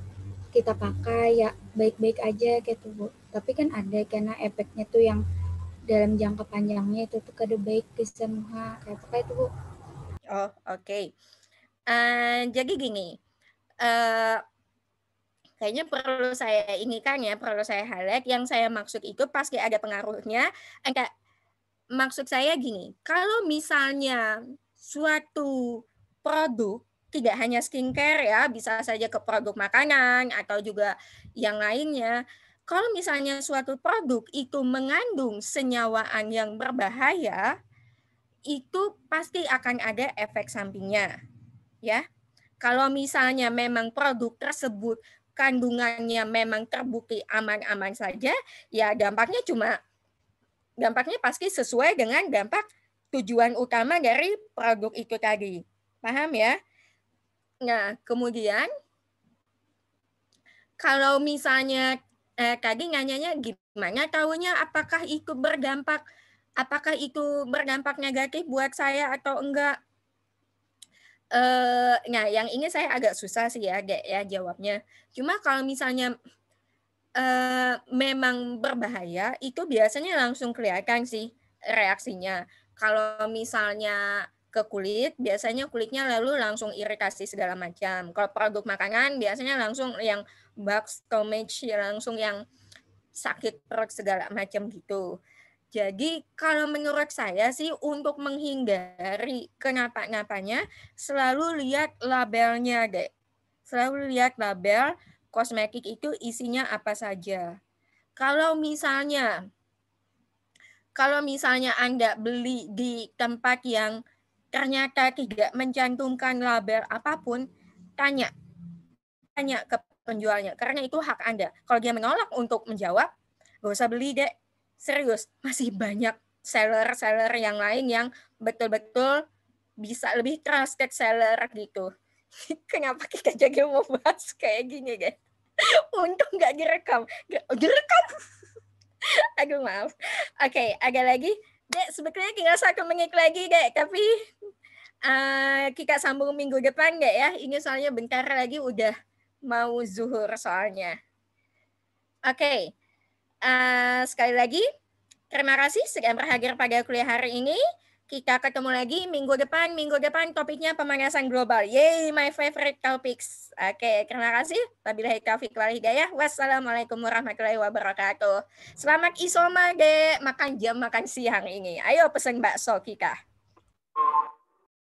kita pakai ya baik-baik aja gitu bu tapi kan ada karena efeknya tuh yang dalam jangka panjangnya itu tuh kada baik ke semua kayak apa itu bu oh oke okay. Uh, jadi gini, uh, kayaknya perlu saya inginkan ya, perlu saya highlight. Yang saya maksud itu pasti ada pengaruhnya. Enggak, eh, maksud saya gini, kalau misalnya suatu produk tidak hanya skincare ya, bisa saja ke produk makanan atau juga yang lainnya. Kalau misalnya suatu produk itu mengandung senyawaan yang berbahaya, itu pasti akan ada efek sampingnya ya. Kalau misalnya memang produk tersebut kandungannya memang terbukti aman-aman saja, ya dampaknya cuma dampaknya pasti sesuai dengan dampak tujuan utama dari produk itu tadi. Paham ya? Nah, kemudian kalau misalnya eh, tadi nanyanya gimana tahunya apakah itu berdampak apakah itu berdampak negatif buat saya atau enggak? eh nah yang ini saya agak susah sih ya agak ya jawabnya. Cuma kalau misalnya eh, memang berbahaya itu biasanya langsung kelihatan sih reaksinya. Kalau misalnya ke kulit, biasanya kulitnya lalu langsung iritasi segala macam. Kalau produk makanan biasanya langsung yang bug stomach langsung yang sakit perut segala macam gitu. Jadi kalau menurut saya sih untuk menghindari kenapa-napanya selalu lihat labelnya deh. Selalu lihat label kosmetik itu isinya apa saja. Kalau misalnya kalau misalnya Anda beli di tempat yang ternyata tidak mencantumkan label apapun, tanya. Tanya ke penjualnya karena itu hak Anda. Kalau dia menolak untuk menjawab, gak usah beli, Dek serius masih banyak seller-seller yang lain yang betul-betul bisa lebih trusted seller gitu. (laughs) Kenapa kita jaga mau bahas kayak gini, guys? (laughs) Untung nggak direkam. Oh, direkam. (laughs) Aduh maaf. Oke, okay, ada lagi. Dek, sebetulnya kita satu menit lagi, Dek. Tapi uh, eh, kita sambung minggu depan nggak ya? Ini soalnya bentar lagi udah mau zuhur soalnya. Oke, okay. Eh, sekali lagi terima kasih sudah berhadir pada kuliah hari ini. Kita ketemu lagi minggu depan. Minggu depan topiknya pemanasan global. Yay, my favorite topics. Oke, okay, terima kasih. Wabillahi taufiq wal hidayah. Wassalamualaikum warahmatullahi wabarakatuh. Selamat isoma dek. makan jam makan siang ini. Ayo pesen bakso kita.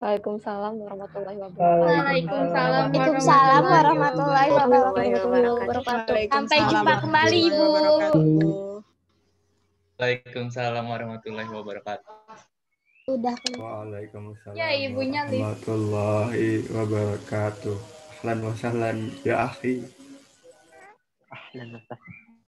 Waalaikumsalam warahmatullahi wabarakatuh. Waalaikumsalam, Waalaikumsalam warahmatullahi wabarakatuh. Sampai jumpa kembali Ibu. Waalaikumsalam warahmatullahi wabarakatuh. Udah. Waalaikumsalam. Ya ibunya Liv. Warahmatullahi wabarakatuh. Ahlan wa sahlan ya akhi. Ahlan wa sahlan.